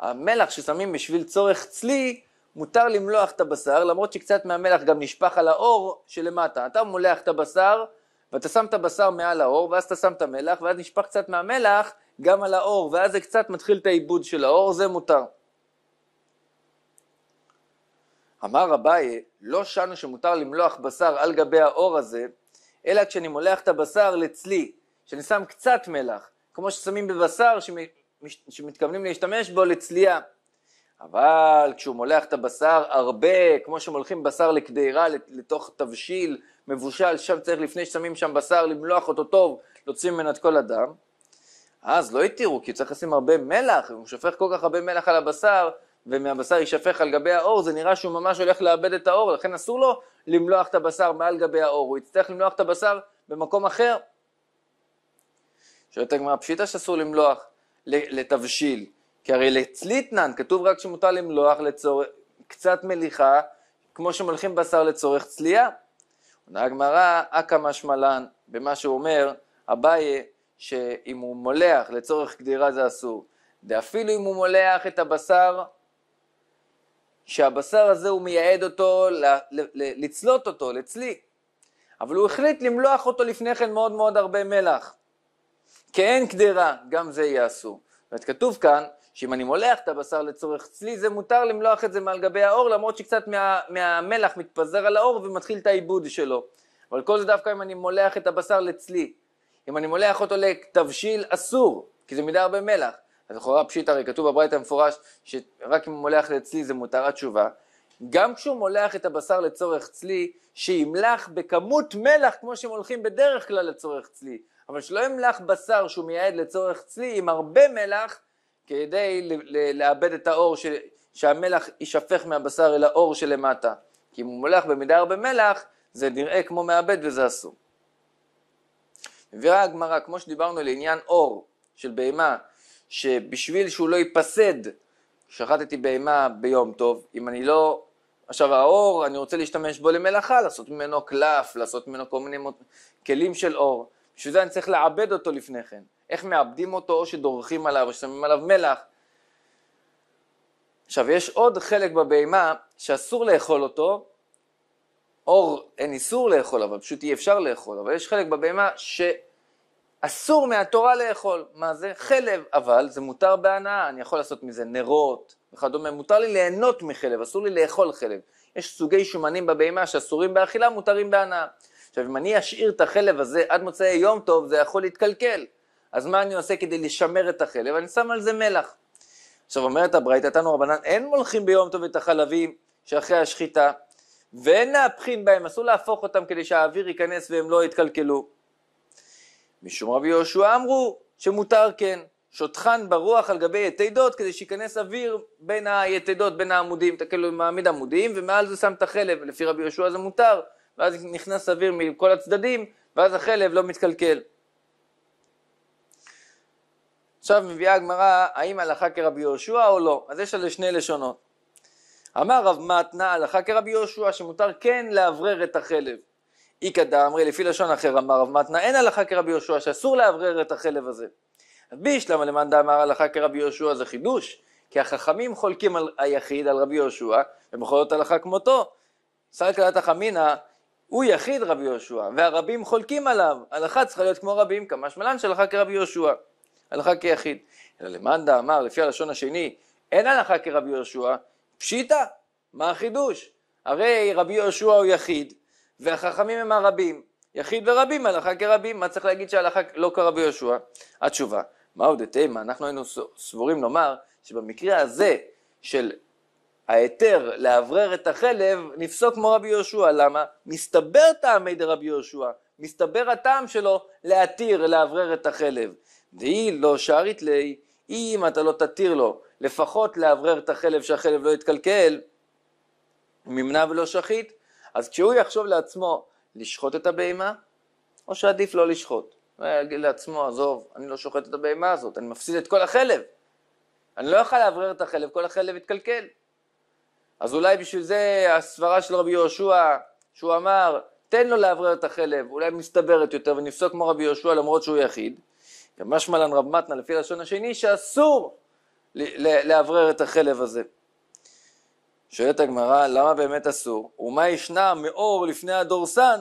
המלח ששמים בשביל צורך צלי, מותר למלוח את הבשר, למרות שקצת מהמלח גם נשפך על האור שלמטה. אתה מולח את הבשר, ואתה שם את הבשר מעל האור, ואז אתה שם את המלח, ואז נשפך קצת מהמלח גם על האור, ואז זה קצת מתחיל את העיבוד של האור, זה מותר. אמר אביי, לא שנו שמותר למלוח בשר על גבי האור הזה, אלא כשאני מולח את הבשר לצלי, שאני שם קצת מלח, כמו ששמים בבשר שמתכוונים להשתמש בו לצלייה. אבל כשהוא מולח את הבשר הרבה, כמו שמולחים בשר לקדירה, לתוך תבשיל מבושל, שם צריך לפני ששמים שם בשר למלוח אותו טוב, להוציא ממנו את כל הדם. אז לא התירו, כי צריך לשים הרבה מלח, אם הוא שופך כל כך הרבה מלח על הבשר, ומהבשר יישפך על גבי האור, זה נראה שהוא ממש הולך לאבד את האור, לכן אסור לו למלוח את הבשר מעל גבי האור, הוא יצטרך למלוח את הבשר במקום אחר. שואלת הגמרא פשיטא שאסור למלוח לתבשיל, כי הרי לצליטנן כתוב רק שמותר למלוח לצורך קצת מליחה, כמו שמלכים בשר לצורך צליעה. עונה הגמרא, אכא משמלן, במה שהוא אומר, אביי, שאם הוא מולח לצורך גדירה זה אסור. ואפילו אם הוא מולח את הבשר, שהבשר הזה הוא מייעד אותו, ל, ל, ל, לצלות אותו, לצלי. אבל הוא החליט למלוח אותו לפני כן מאוד מאוד הרבה מלח. כי אין קדרה, גם זה יהיה אסור. זאת אומרת, כתוב כאן שאם אני מולח את הבשר לצורך צלי זה מותר למלוח את זה מעל גבי האור למרות שקצת מה, מהמלח מתפזר על האור ומתחיל את העיבוד שלו. אבל כל זה דווקא אם אני מולח את הבשר לצלי. אם אני מולח אותו לתבשיל אסור, כי זה מדי הרבה מלח. אז לכאורה פשיט הרי כתוב בברית המפורש שרק אם הוא מולח לצלי זה מותר התשובה. גם כשהוא מולח את הבשר לצורך צלי, שימלח בכמות מלח כמו שמולחים בדרך כלל לצורך צלי, אבל שלא ימלח בשר שהוא מייעד לצורך צלי עם הרבה מלח כדי לאבד את האור, ש... שהמלח יישפך מהבשר אל האור שלמטה. כי אם הוא מולח במידה הרבה מלח, זה נראה כמו מאבד וזה אסור. מבהירה הגמרא, כמו שדיברנו לעניין אור של בהמה, שבשביל שהוא לא ייפסד, שחטתי בהמה ביום טוב, אם אני לא... עכשיו האור, אני רוצה להשתמש בו למלאכה, לעשות ממנו קלף, לעשות ממנו כל מיני מות... כלים של אור, בשביל זה אני צריך לעבד אותו לפני כן. איך מאבדים אותו, או שדורכים עליו, או ששמים עליו מלח. עכשיו, יש עוד חלק בבהמה שאסור לאכול אותו, אור אין איסור לאכול, אבל פשוט אי אפשר לאכול, אבל יש חלק בבהמה שאסור מהתורה לאכול. מה זה? חלב, אבל זה מותר בהנאה, אני יכול לעשות מזה נרות וכדומה, מותר לי ליהנות מחלב, אסור לי לאכול חלב. יש סוגי שומנים בבהמה שאסורים באכילה, מותרים בהנאה. עכשיו, אם אני אשאיר את החלב הזה עד מוצאי יום טוב, זה יכול להתקלקל. אז מה אני עושה כדי לשמר את החלב? אני שם על זה מלח. עכשיו אומרת הברייתא, תנו רבנן, אין מולכים ביום טוב את החלבים שאחרי השחיטה, ואין להבחין בהם, אסור להפוך אותם כדי שהאוויר ייכנס והם לא יתקלקלו. משום רבי יהושע אמרו שמותר כן, שוטחן ברוח על גבי יתדות כדי שייכנס אוויר בין היתדות, בין העמודים, אתה כאילו מעמיד עמודים ומעל זה שם את החלב, לפי רבי יהושע זה מותר, ואז נכנס אוויר מכל הצדדים, ואז החלב לא מתקלקל. עכשיו מביאה הגמרא האם הלכה כרבי יהושע או לא, אז יש על זה שני לשונות. אמר רב מתנא הלכה כרבי יהושע שמותר כן לאוורר את החלב. איכא דאמרי לפי לשון אחר אמר רב מתנא אין הלכה כרבי יהושע שאסור לאוורר את החלב הזה. ביש למה למאן דאמר הלכה כרבי יהושע זה חידוש כי החכמים חולקים על היחיד על רבי יהושע ובכל זאת הלכה כמותו. סלקלת חמינא הוא יחיד רבי יהושע והרבים חולקים עליו הלכה צריכה להיות כמו רבים כמשמלן שהלכה כרבי יהושע הלכה כיחיד. אלא למאן דאמר, לפי הלשון השני, אין הלכה כרבי יהושע, פשיטא, מה החידוש? הרי רבי יהושע הוא יחיד, והחכמים הם הרבים. יחיד ורבים, הלכה כרבים, מה צריך להגיד שההלכה לא כרבי יהושע? התשובה, מהו דתימה? אנחנו היינו סבורים לומר שבמקרה הזה של ההיתר לאוורר את החלב נפסוק כמו רבי יהושע, למה? מסתבר טעמי דרבי יהושע, מסתבר הטעם שלו להתיר, לאוורר את החלב. דהי לא שרית לי, אם אתה לא תתיר לו לפחות לאוורר את החלב שהחלב לא יתקלקל, ממנה ולא שחית, אז כשהוא יחשוב לעצמו לשחוט את הבהמה, או שעדיף לא לשחוט. הוא יגיד לעצמו, עזוב, אני לא שוחט את הבהמה הזאת, אני מפסיד את כל החלב. אני לא יכול לאוורר את החלב, כל החלב יתקלקל. אז אולי בשביל זה הסברה של רבי יהושע, שהוא אמר, תן לו לאוורר את החלב, אולי מסתברת יותר, ונפסוק כמו רבי יהושע למרות שהוא יחיד, גם לן רב מתנה לפי לשון השני שאסור לאוורר את החלב הזה. שואלת הגמרא למה באמת אסור ומה ישנה מאור לפני הדורסן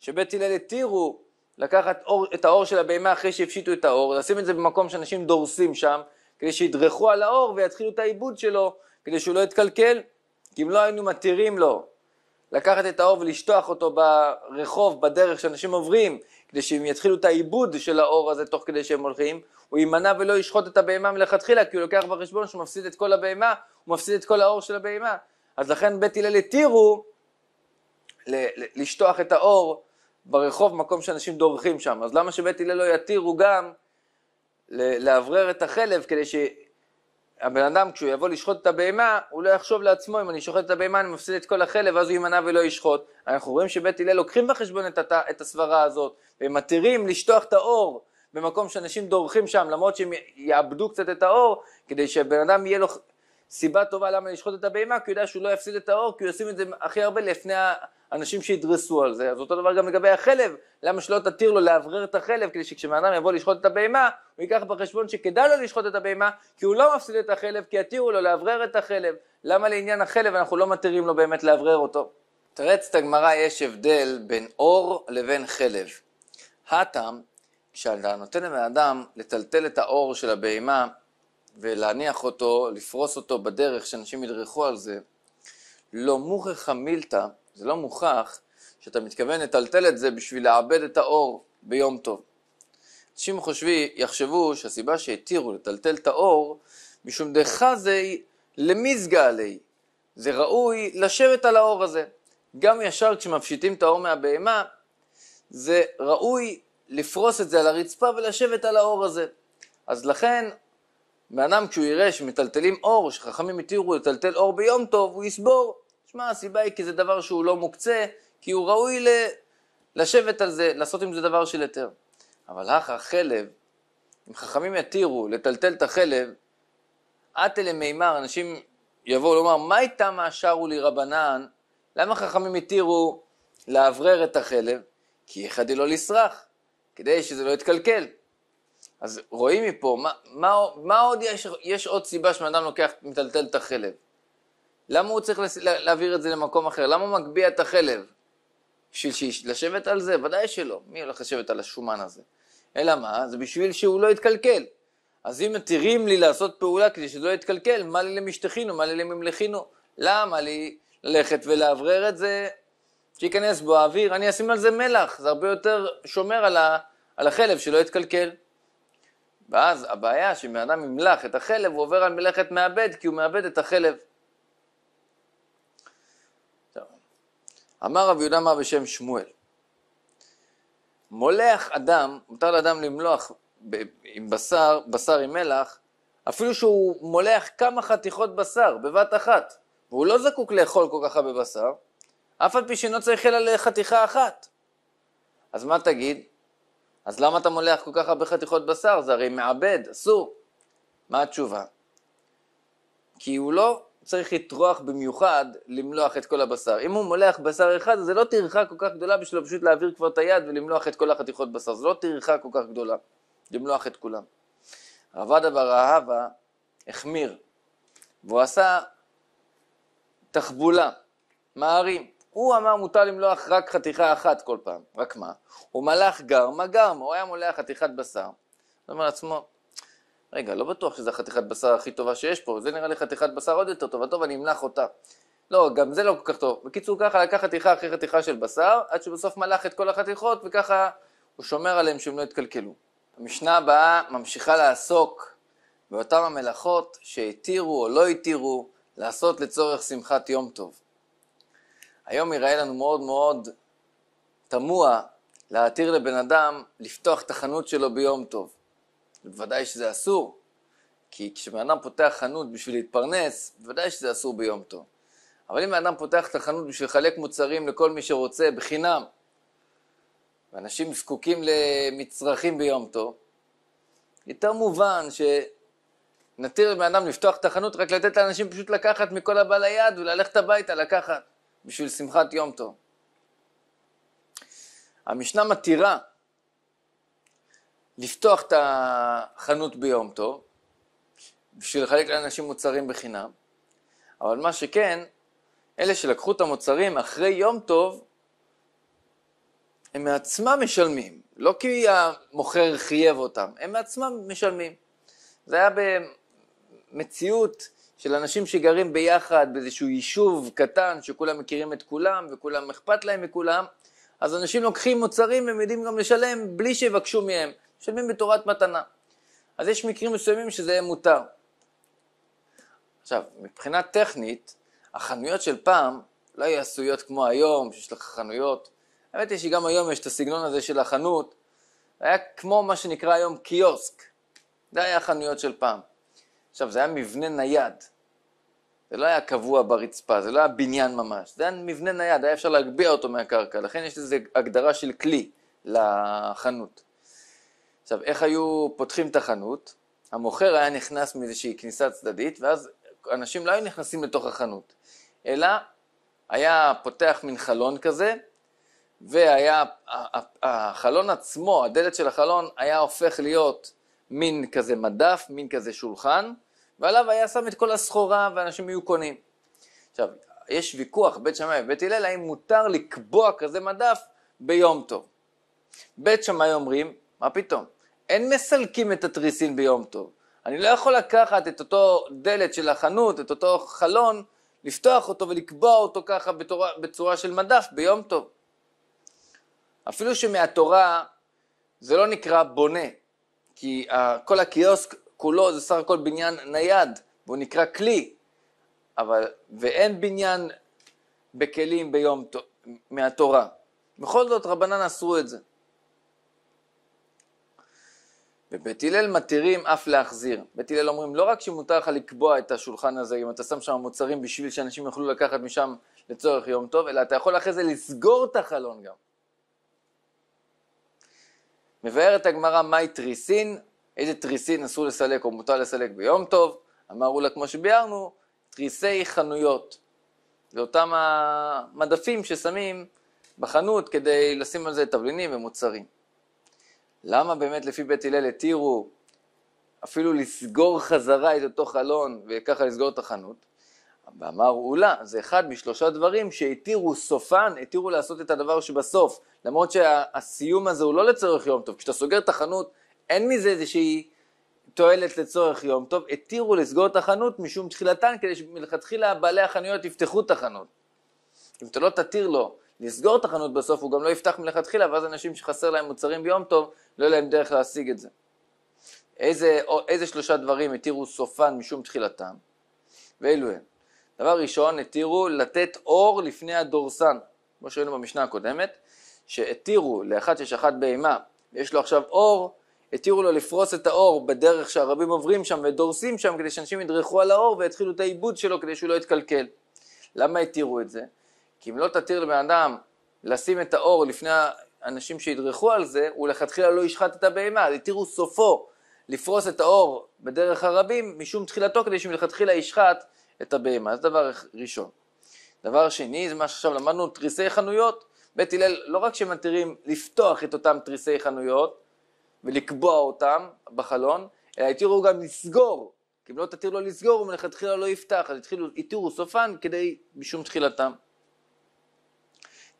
שבית הלל התירו לקחת אור, את האור של הבהמה אחרי שהפשיטו את האור, לשים את זה במקום שאנשים דורסים שם, כדי שידרכו על האור ויתחילו את העיבוד שלו, כדי שהוא לא יתקלקל, כי אם לא היינו מתירים לו לקחת את האור ולשטוח אותו ברחוב, בדרך שאנשים עוברים, כדי שהם יתחילו את העיבוד של האור הזה תוך כדי שהם הולכים, הוא יימנע ולא ישחוט את הבהמה מלכתחילה, כי הוא לוקח בחשבון שהוא מפסיד את כל הבהמה, הוא מפסיד את כל האור של הבהמה. אז לכן בית הלל התירו לשטוח את האור ברחוב, מקום שאנשים דורכים שם. אז למה שבית הלל לא יתירו גם לאוורר את החלב כדי הבן אדם כשהוא יבוא לשחוט את הבהמה, הוא לא יחשוב לעצמו אם אני שוחט את הבהמה אני מפסיד את כל החלב ואז הוא יימנע ולא ישחוט. אנחנו רואים שבית הלל לוקחים בחשבון את, הת... את הסברה הזאת ומתירים לשטוח את האור במקום שאנשים דורכים שם למרות שהם יאבדו קצת את האור כדי שבן אדם יהיה לו סיבה טובה למה לשחוט את הבהמה כי הוא יודע שהוא לא יפסיד את האור כי הוא ישים את זה הכי הרבה לפני אנשים שידרסו על זה, אז אותו דבר גם לגבי החלב, למה שלא תתיר לו לאוורר את החלב כדי שכשבן יבוא לשחוט את הבהמה, הוא ייקח בחשבון שכדאי לו לשחוט את הבהמה, כי הוא לא מפסיד את החלב, כי יתירו לו לאוורר את החלב, למה לעניין החלב אנחנו לא מתירים לו באמת לאוורר אותו? תרץ את הגמרא יש הבדל בין אור לבין חלב. הטעם, כשאתה נותן לבן אדם לטלטל את האור של הבהמה ולהניח אותו, לפרוס אותו בדרך, שאנשים ידרכו על זה, לא מוכרחה מילתא זה לא מוכח שאתה מתכוון לטלטל את זה בשביל לעבד את האור ביום טוב. אנשים חושבי, יחשבו שהסיבה שהתירו לטלטל את האור, משום דחזי למזגה עלי, זה ראוי לשבת על האור הזה. גם ישר כשמפשיטים את האור מהבהמה, זה ראוי לפרוס את זה על הרצפה ולשבת על האור הזה. אז לכן, בן אדם כשהוא יראה שמטלטלים אור, שחכמים התירו לטלטל אור ביום טוב, הוא יסבור תשמע, הסיבה היא כי זה דבר שהוא לא מוקצה, כי הוא ראוי ל... לשבת על זה, לעשות עם זה דבר של היתר. אבל אחר חלב, אם חכמים יתירו לטלטל את החלב, עטה למימר, אנשים יבואו לומר, מה איתה מה שרו לי רבנן? למה חכמים התירו לאוורר את החלב? כי אחד היא לא לסרח, כדי שזה לא יתקלקל. אז רואים מפה, מה, מה, מה עוד יש, יש עוד סיבה שבן אדם לוקח, מטלטל את החלב? למה הוא צריך להעביר את זה למקום אחר? למה הוא מגביה את החלב? בשביל לשבת על זה? ודאי שלא. מי הולך לשבת על השומן הזה? אלא מה? זה בשביל שהוא לא יתקלקל. אז אם מתירים לי לעשות פעולה כדי שזה לא יתקלקל, מה לי למשתכינו, מה לי לממלכינו? למה לי ללכת ולאוורר את זה, שייכנס בו האוויר? אני אשים על זה מלח, זה הרבה יותר שומר על, ה, על החלב שלא יתקלקל. ואז הבעיה שאם אדם ימלח את החלב, הוא עובר על מלאכת מעבד, כי הוא מעבד את החלב. אמר רב יהודה מה בשם שמואל, מולח אדם, מותר לאדם למלוח עם בשר, בשר עם מלח, אפילו שהוא מולח כמה חתיכות בשר בבת אחת, והוא לא זקוק לאכול כל כך הרבה בשר, אף על פי שאינו צריך אלא לחתיכה אחת. אז מה תגיד? אז למה אתה מולח כל כך הרבה חתיכות בשר? זה הרי מעבד, אסור. מה התשובה? כי הוא לא צריך לטרוח במיוחד למלוח את כל הבשר. אם הוא מולח בשר אחד, זה לא טרחה כל כך גדולה בשבילו פשוט להעביר כבר את היד ולמלוח את כל החתיכות בשר. זה לא טרחה כל כך גדולה למלוח את כולם. רבד אבר אהבה החמיר, והוא עשה תחבולה, מערים. הוא אמר מותר למלוח רק חתיכה אחת כל פעם, רק מה? הוא מלח גרמה גרמה, הוא היה מולח חתיכת בשר. הוא אומר לעצמו, רגע, לא בטוח שזו החתיכת בשר הכי טובה שיש פה, זה נראה לי חתיכת בשר עוד יותר טובה, טוב, אני אמלח אותה. לא, גם זה לא כל כך טוב. בקיצור, ככה לקח חתיכה אחרי חתיכה של בשר, עד שבסוף מלח את כל החתיכות, וככה הוא שומר עליהם שהם לא יתקלקלו. המשנה הבאה ממשיכה לעסוק באותן המלאכות שהתירו או לא התירו לעשות לצורך שמחת יום טוב. היום יראה לנו מאוד מאוד תמוה להתיר לבן אדם לפתוח את החנות שלו ביום טוב. ובוודאי שזה אסור, כי כשבן אדם פותח חנות בשביל להתפרנס, בוודאי שזה אסור ביום טוב. אבל אם האדם פותח את החנות בשביל לחלק מוצרים לכל מי שרוצה בחינם, ואנשים זקוקים למצרכים ביום טוב, יותר מובן שנתיר לבן אדם לפתוח את החנות, רק לתת לאנשים פשוט לקחת מכל הבא ליד וללכת הביתה לקחת בשביל שמחת יום טוב. המשנה מתירה לפתוח את החנות ביום טוב, בשביל לחלק לאנשים מוצרים בחינם, אבל מה שכן, אלה שלקחו את המוצרים אחרי יום טוב, הם מעצמם משלמים, לא כי המוכר חייב אותם, הם מעצמם משלמים. זה היה במציאות של אנשים שגרים ביחד באיזשהו יישוב קטן שכולם מכירים את כולם וכולם אכפת להם מכולם, אז אנשים לוקחים מוצרים והם יודעים גם לשלם בלי שיבקשו מהם. משלמים בתורת מתנה. אז יש מקרים מסוימים שזה יהיה מותר. עכשיו, מבחינה טכנית, החנויות של פעם לא היו עשויות כמו היום, שיש לך חנויות. האמת היא שגם היום יש את הסגנון הזה של החנות. היה כמו מה שנקרא היום קיוסק. זה היה החנויות של פעם. עכשיו, זה היה מבנה נייד. זה לא היה קבוע ברצפה, זה לא היה בניין ממש. זה היה מבנה נייד, היה אפשר להגביה אותו מהקרקע. לכן יש לזה הגדרה של כלי לחנות. עכשיו, איך היו פותחים את החנות? המוכר היה נכנס מאיזושהי כניסה צדדית, ואז אנשים לא היו נכנסים לתוך החנות, אלא היה פותח מין חלון כזה, והיה, החלון עצמו, הדלת של החלון, היה הופך להיות מין כזה מדף, מין כזה שולחן, ועליו היה שם את כל הסחורה ואנשים היו קונים. עכשיו, יש ויכוח בית שמאי ובית הלל האם מותר לקבוע כזה מדף ביום טוב. בית שמאי אומרים, מה פתאום? אין מסלקים את התריסים ביום טוב. אני לא יכול לקחת את אותו דלת של החנות, את אותו חלון, לפתוח אותו ולקבוע אותו ככה בתורה, בצורה של מדף ביום טוב. אפילו שמהתורה זה לא נקרא בונה, כי כל הקיוסק כולו זה סך הכל בניין נייד, והוא נקרא כלי, אבל, ואין בניין בכלים ביום, טוב, מהתורה. בכל זאת רבנן אסרו את זה. בבית הלל מתירים אף להחזיר. בית הלל אומרים לא רק שמותר לך לקבוע את השולחן הזה אם אתה שם שם מוצרים בשביל שאנשים יוכלו לקחת משם לצורך יום טוב, אלא אתה יכול אחרי זה לסגור את החלון גם. מבארת הגמרא מהי תריסין, איזה תריסין אסור לסלק או מותר לסלק ביום טוב, אמרו לה כמו שביארנו, תריסי חנויות. זה אותם המדפים ששמים בחנות כדי לשים על זה תבלינים ומוצרים. למה באמת לפי בית הלל התירו אפילו לסגור חזרה את אותו חלון וככה לסגור את החנות? ואמר אולה, זה אחד משלושה דברים שהתירו סופן, התירו לעשות את הדבר שבסוף, למרות שהסיום הזה הוא לא לצורך יום טוב, כשאתה סוגר את החנות אין מזה איזושהי תועלת לצורך יום טוב, התירו לסגור את החנות משום תחילתן כדי שמלכתחילה בעלי החנויות יפתחו את החנות. אם אתה לא תתיר לו לסגור את החנות בסוף, הוא גם לא יפתח מלכתחילה, ואז אנשים שחסר להם מוצרים ביום טוב, לא יהיה להם דרך להשיג את זה. איזה, או, איזה שלושה דברים התירו סופן משום תחילתם? ואלו הם. דבר ראשון, התירו לתת אור לפני הדורסן, כמו שראינו במשנה הקודמת, שהתירו לאחד ששחט בהמה, יש לו עכשיו אור, התירו לו לפרוס את האור בדרך שהרבים עוברים שם ודורסים שם כדי שאנשים ידרכו על האור ויתחילו את העיבוד שלו כדי שהוא לא יתקלקל. למה התירו את זה? כי אם לא תתיר לבן אדם לשים את האור לפני האנשים שידרכו על זה, הוא לכתחילה לא ישחט את הבהמה, אז התירו סופו לפרוס את האור בדרך הרבים משום תחילתו כדי שמלכתחילה ישחט את הבהמה, זה דבר ראשון. דבר שני, זה מה שעכשיו למדנו, תריסי חנויות. בית הלל לא רק שמתירים לפתוח את אותם תריסי חנויות ולקבוע אותם בחלון, אלא התירו גם לסגור, כי אם לא תתיר לו לסגור הוא מלכתחילה לא יפתח, אז התירו סופן כדי משום תחילתם.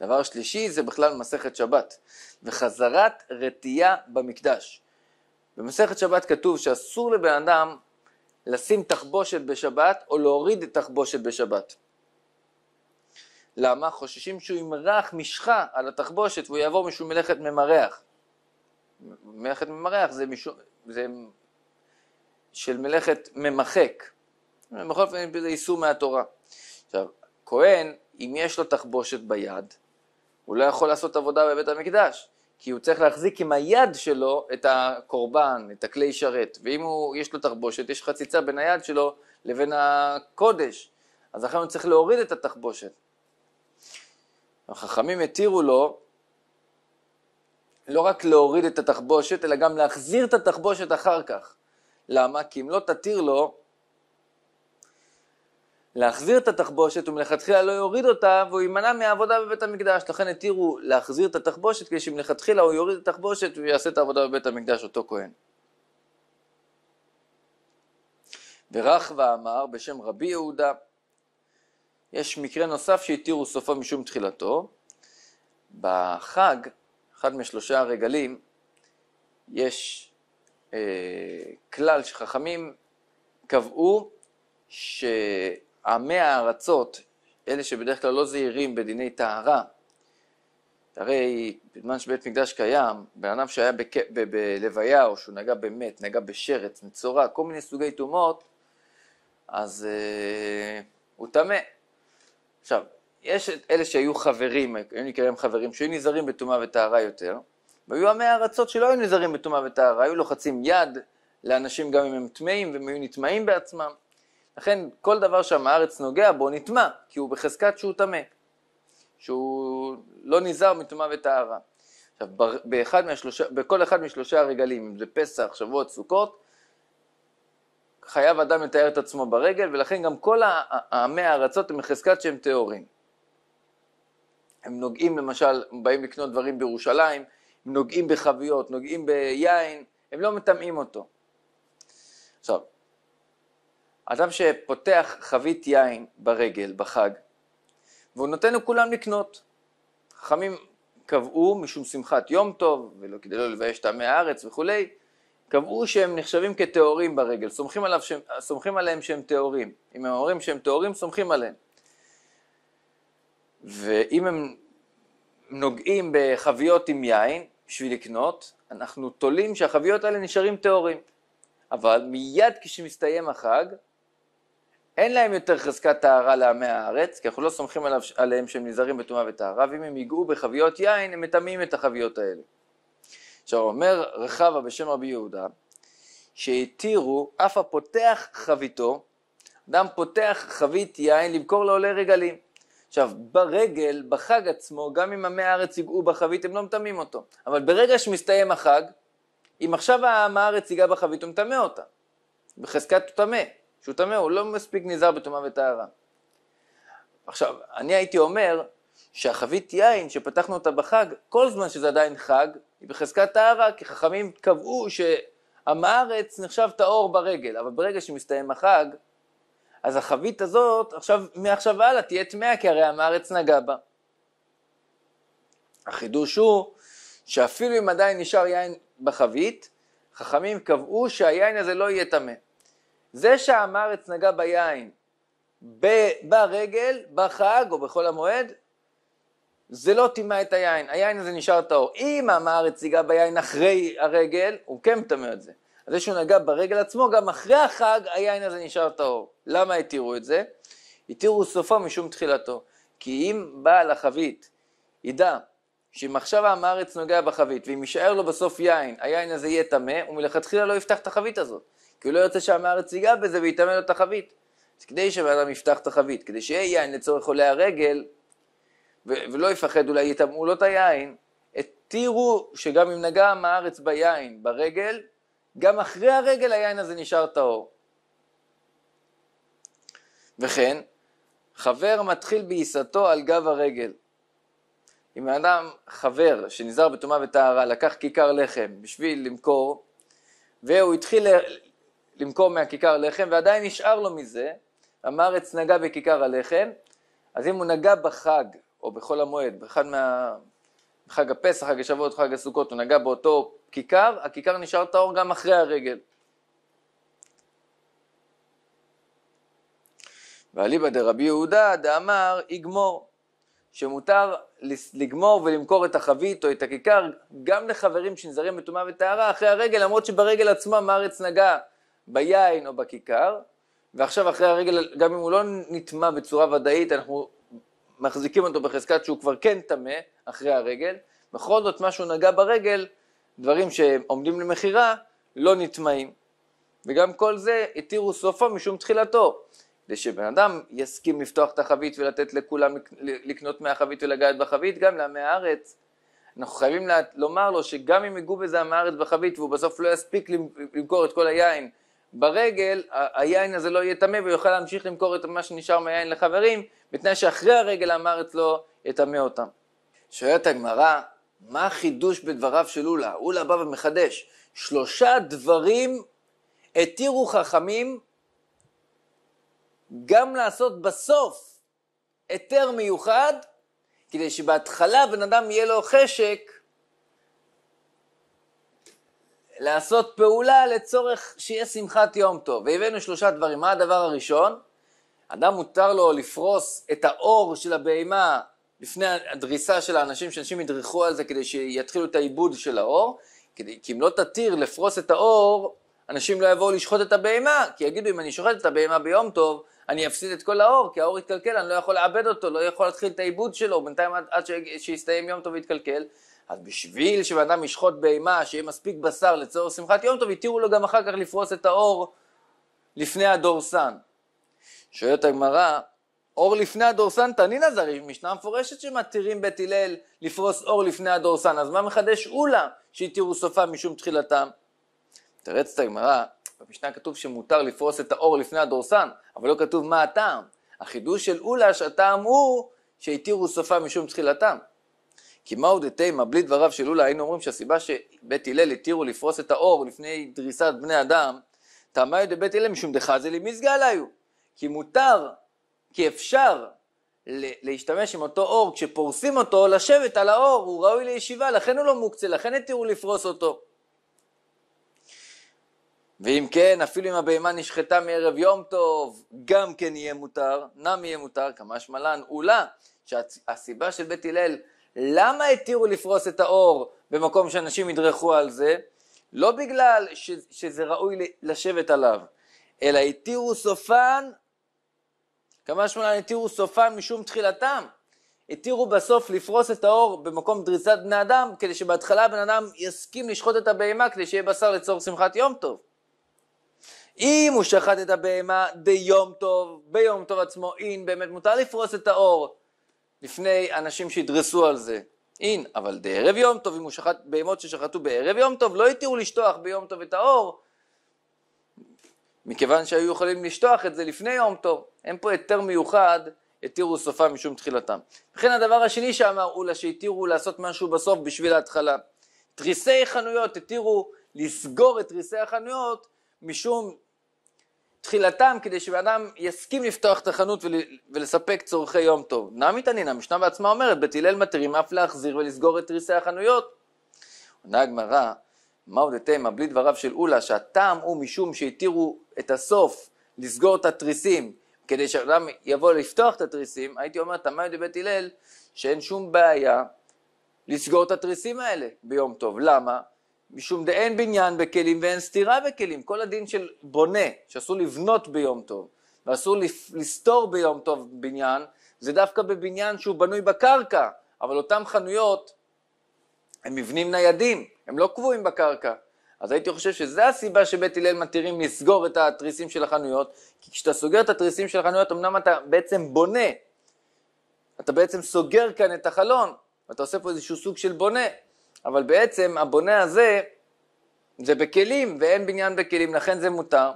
דבר שלישי זה בכלל מסכת שבת, וחזרת רטייה במקדש. במסכת שבת כתוב שאסור לבן אדם לשים תחבושת בשבת או להוריד את תחבושת בשבת. למה? חוששים שהוא ימרח משחה על התחבושת והוא יעבור משום מלאכת ממרח. מלאכת ממרח זה, משו... זה של מלאכת ממחק. בכל אופן זה איסור מהתורה. עכשיו, כהן, אם יש לו תחבושת ביד, הוא לא יכול לעשות עבודה בבית המקדש, כי הוא צריך להחזיק עם היד שלו את הקורבן, את הכלי שרת, ואם הוא, יש לו תחבושת, יש חציצה בין היד שלו לבין הקודש, אז לכן הוא צריך להוריד את התחבושת. החכמים התירו לו לא רק להוריד את התחבושת, אלא גם להחזיר את התחבושת אחר כך. למה? כי אם לא תתיר לו, להחזיר את התחבושת, הוא מלכתחילה לא יוריד אותה והוא יימנע מהעבודה בבית המקדש. לכן התירו להחזיר את התחבושת, כדי שמלכתחילה הוא יוריד את התחבושת ויעשה את העבודה בבית המקדש, אותו כהן. ורחבה אמר בשם רבי יהודה, יש מקרה נוסף שהתירו סופו משום תחילתו. בחג, אחד משלושה הרגלים, יש אה, כלל שחכמים קבעו ש... עמי הארצות, אלה שבדרך כלל לא זהירים בדיני טהרה, הרי בזמן שבית מקדש קיים, בן אדם שהיה בק... ב... בלוויה או שהוא נגע במת, נגע בשרץ, מצורע, כל מיני סוגי טומאות, אז אה, הוא טמא. עכשיו, יש את אלה שהיו חברים, היו נקראים חברים, שהיו נזהרים בטומאה וטהרה יותר, והיו עמי הארצות שלא היו נזהרים בטומאה וטהרה, היו לוחצים יד לאנשים גם אם הם טמאים, והם היו נטמאים בעצמם. לכן כל דבר שם הארץ נוגע בו נטמע, כי הוא בחזקת שהוא טמא, שהוא לא נזהר מטומאה וטהרה. עכשיו, באחד מהשלושה, בכל אחד משלושה הרגלים, אם זה פסח, שבועות, סוכות, חייב אדם לתאר את עצמו ברגל, ולכן גם כל עמי הארצות הם בחזקת שהם טהורים. הם נוגעים למשל, הם באים לקנות דברים בירושלים, הם נוגעים בחביות, נוגעים ביין, הם לא מטמאים אותו. עכשיו, אדם שפותח חבית יין ברגל, בחג, והוא נותן לכולם לקנות. חכמים קבעו משום שמחת יום טוב, ולא כדי לא לבייש את עמי הארץ וכולי, קבעו שהם נחשבים כטהורים ברגל, סומכים, עליו שהם, סומכים עליהם שהם טהורים. אם הם אומרים שהם טהורים, סומכים עליהם. ואם הם נוגעים בחביות עם יין בשביל לקנות, אנחנו תולים שהחביות האלה נשארים טהורים. אבל מיד כשמסתיים החג, אין להם יותר חזקת טהרה לעמי הארץ, כי אנחנו לא סומכים עליו, עליהם שהם נזהרים בטומאה וטהרה, ואם הם ייגעו בחביות יין, הם מטמאים את החביות האלה. עכשיו אומר רחבה בשם רבי יהודה, שהתירו אף הפותח חביתו, אדם פותח חבית יין למכור לעולי רגלים. עכשיו, ברגל, בחג עצמו, גם אם עמי הארץ ייגעו בחבית, הם לא מטמאים אותו. אבל ברגע שמסתיים החג, אם עכשיו העם הארץ ייגע בחבית, הוא מטמא אותה. בחזקת הוא טמא. שהוא טמא, הוא לא מספיק נזהר בטומאה וטהרה. עכשיו, אני הייתי אומר שהחבית יין שפתחנו אותה בחג, כל זמן שזה עדיין חג, היא בחזקת טהרה, כי חכמים קבעו שעם הארץ נחשב טהור ברגל, אבל ברגע שמסתיים החג, אז החבית הזאת, עכשיו, מעכשיו הלאה, תהיה טמאה, כי הרי עם הארץ נגע בה. החידוש הוא שאפילו אם עדיין נשאר יין בחבית, חכמים קבעו שהיין הזה לא יהיה טמא. זה שהאמרץ נגע ביין ברגל, בחג או בחול המועד, זה לא טימא את היין, היין הזה נשאר טהור. אם האמרץ ייגע ביין אחרי הרגל, הוא כן מטמא את זה. אז זה שהוא נגע ברגל עצמו, גם אחרי החג היין הזה נשאר טהור. למה התירו את זה? התירו סופו משום תחילתו. כי אם בעל החבית ידע שאם עכשיו עם הארץ נוגע בחבית, ואם יישאר לו בסוף יין, היין הזה יהיה טמא, הוא מלכתחילה לא יפתח את החבית הזאת. כי הוא לא ירצה שהמארץ ייגע בזה ויתאמן לו את החבית. אז כדי שבן אדם יפתח את החבית, כדי שיהיה יין לצורך עולי הרגל, ו- ולא יפחד אולי יטמאו לו את היין, התירו שגם אם נגע המארץ ביין, ברגל, גם אחרי הרגל היין הזה נשאר טהור. וכן, חבר מתחיל בעיסתו על גב הרגל. אם האדם, חבר שנזהר בטומאה וטהרה, לקח כיכר לחם בשביל למכור, והוא התחיל למכור מהכיכר לחם ועדיין נשאר לו מזה, אמר הארץ נגע בכיכר הלחם, אז אם הוא נגע בחג, או בחול המועד, באחד מה... חג הפסח, חג השבועות, חג הסוכות, הוא נגע באותו כיכר, הכיכר נשאר טהור גם אחרי הרגל. ואליבא דרבי יהודה דאמר יגמור, שמותר לגמור ולמכור את החבית או את הכיכר גם לחברים שנזרים בטומאה וטהרה אחרי הרגל, למרות שברגל עצמה מארץ נגע ביין או בכיכר, ועכשיו אחרי הרגל, גם אם הוא לא נטמע בצורה ודאית, אנחנו מחזיקים אותו בחזקת שהוא כבר כן טמא אחרי הרגל, בכל זאת מה שהוא נגע ברגל, דברים שעומדים למכירה, לא נטמעים. וגם כל זה התירו סופו משום תחילתו. כדי שבן אדם יסכים לפתוח את החבית ולתת לכולם לקנות מהחבית ולגעת בחבית, גם לעמי הארץ. אנחנו חייבים לומר לו שגם אם יגעו בזה עמי הארץ בחבית והוא בסוף לא יספיק למכור את כל היין ברגל היין הזה לא יהיה טמא והוא יוכל להמשיך למכור את מה שנשאר מהיין לחברים, בתנאי שאחרי הרגל אמר אצלו יטמא אותם. שואלת הגמרא, מה החידוש בדבריו של אולה? אולה בא ומחדש. שלושה דברים התירו חכמים גם לעשות בסוף היתר מיוחד, כדי שבהתחלה בן אדם יהיה לו חשק לעשות פעולה לצורך שיהיה שמחת יום טוב. והבאנו שלושה דברים. מה הדבר הראשון? אדם מותר לו לפרוס את האור של הבהמה לפני הדריסה של האנשים, שאנשים ידרכו על זה כדי שיתחילו את העיבוד של האור, כדי, כי אם לא תתיר לפרוס את האור, אנשים לא יבואו לשחוט את הבהמה, כי יגידו אם אני שוחט את הבהמה ביום טוב, אני אפסיד את כל האור, כי האור יתקלקל, אני לא יכול לעבד אותו, לא יכול להתחיל את העיבוד שלו, בינתיים עד, עד שיסתיים יום טוב ויתקלקל, אז בשביל שבן אדם ישחוט בהמה, שיהיה מספיק בשר לצורך שמחת יום טוב, התירו לו גם אחר כך לפרוס את האור לפני הדורסן. שואלת הגמרא, אור לפני הדורסן תנינא זריב, משנה מפורשת שמתירים בית הלל לפרוס אור לפני הדורסן, אז מה מחדש אולה שהתירו סופה משום תחילתם? תרץ את הגמרא, במשנה כתוב שמותר לפרוס את האור לפני הדורסן, אבל לא כתוב מה הטעם. החידוש של אולה שהטעם הוא שהתירו סופה משום תחילתם. כי מהו דתימה, בלי דבריו של לולה, היינו אומרים שהסיבה שבית הלל התירו לפרוס את האור לפני דריסת בני אדם, טעמה טעמיו בית הלל משום דחזלי היו. כי מותר, כי אפשר להשתמש עם אותו אור, כשפורסים אותו, לשבת על האור, הוא ראוי לישיבה, לכן הוא לא מוקצה, לכן התירו לפרוס אותו. ואם כן, אפילו אם הבהמה נשחטה מערב יום טוב, גם כן יהיה מותר, נם יהיה מותר, כמשמע לן, אולה, שהסיבה של בית הלל למה התירו לפרוס את האור במקום שאנשים ידרכו על זה? לא בגלל ש, שזה ראוי לשבת עליו, אלא התירו סופן, כמה שמונה התירו סופן משום תחילתם. התירו בסוף לפרוס את האור במקום דריסת בני אדם, כדי שבהתחלה בן אדם יסכים לשחוט את הבהמה כדי שיהיה בשר לצורך שמחת יום טוב. אם הוא שחט את הבהמה דיום טוב, ביום טוב עצמו, אין, באמת מותר לפרוס את האור. לפני אנשים שידרסו על זה. אין, אבל דערב יום טוב, אם הוא שחט בהמות ששחטו בערב יום טוב, לא התירו לשטוח ביום טוב את האור, מכיוון שהיו יכולים לשטוח את זה לפני יום טוב. אין פה היתר מיוחד, התירו סופה משום תחילתם. וכן הדבר השני שאמר אולה, שהתירו לעשות משהו בסוף בשביל ההתחלה. תריסי חנויות התירו לסגור את תריסי החנויות משום תחילתם כדי שבאדם יסכים לפתוח את החנות ול, ולספק צורכי יום טוב. נמי תנין, המשנה בעצמה אומרת, בית הלל מתירים אף להחזיר ולסגור את תריסי החנויות. עונה הגמרא, מהו דתימה בלי דבריו של אולה, שהטעם הוא משום שהתירו את הסוף לסגור את התריסים כדי שאדם יבוא לפתוח את התריסים, הייתי אומר, תמאי דבית הלל, שאין שום בעיה לסגור את התריסים האלה ביום טוב. למה? משום דאין בניין בכלים ואין סתירה בכלים. כל הדין של בונה, שאסור לבנות ביום טוב, ואסור לסתור ביום טוב בניין, זה דווקא בבניין שהוא בנוי בקרקע, אבל אותן חנויות הם מבנים ניידים, הם לא קבועים בקרקע. אז הייתי חושב שזו הסיבה שבית הלל מתירים לסגור את התריסים של החנויות, כי כשאתה סוגר את התריסים של החנויות, אמנם אתה בעצם בונה, אתה בעצם סוגר כאן את החלון, ואתה עושה פה איזשהו סוג של בונה, אבל בעצם הבונה הזה זה בכלים ואין בניין בכלים, לכן זה מותר.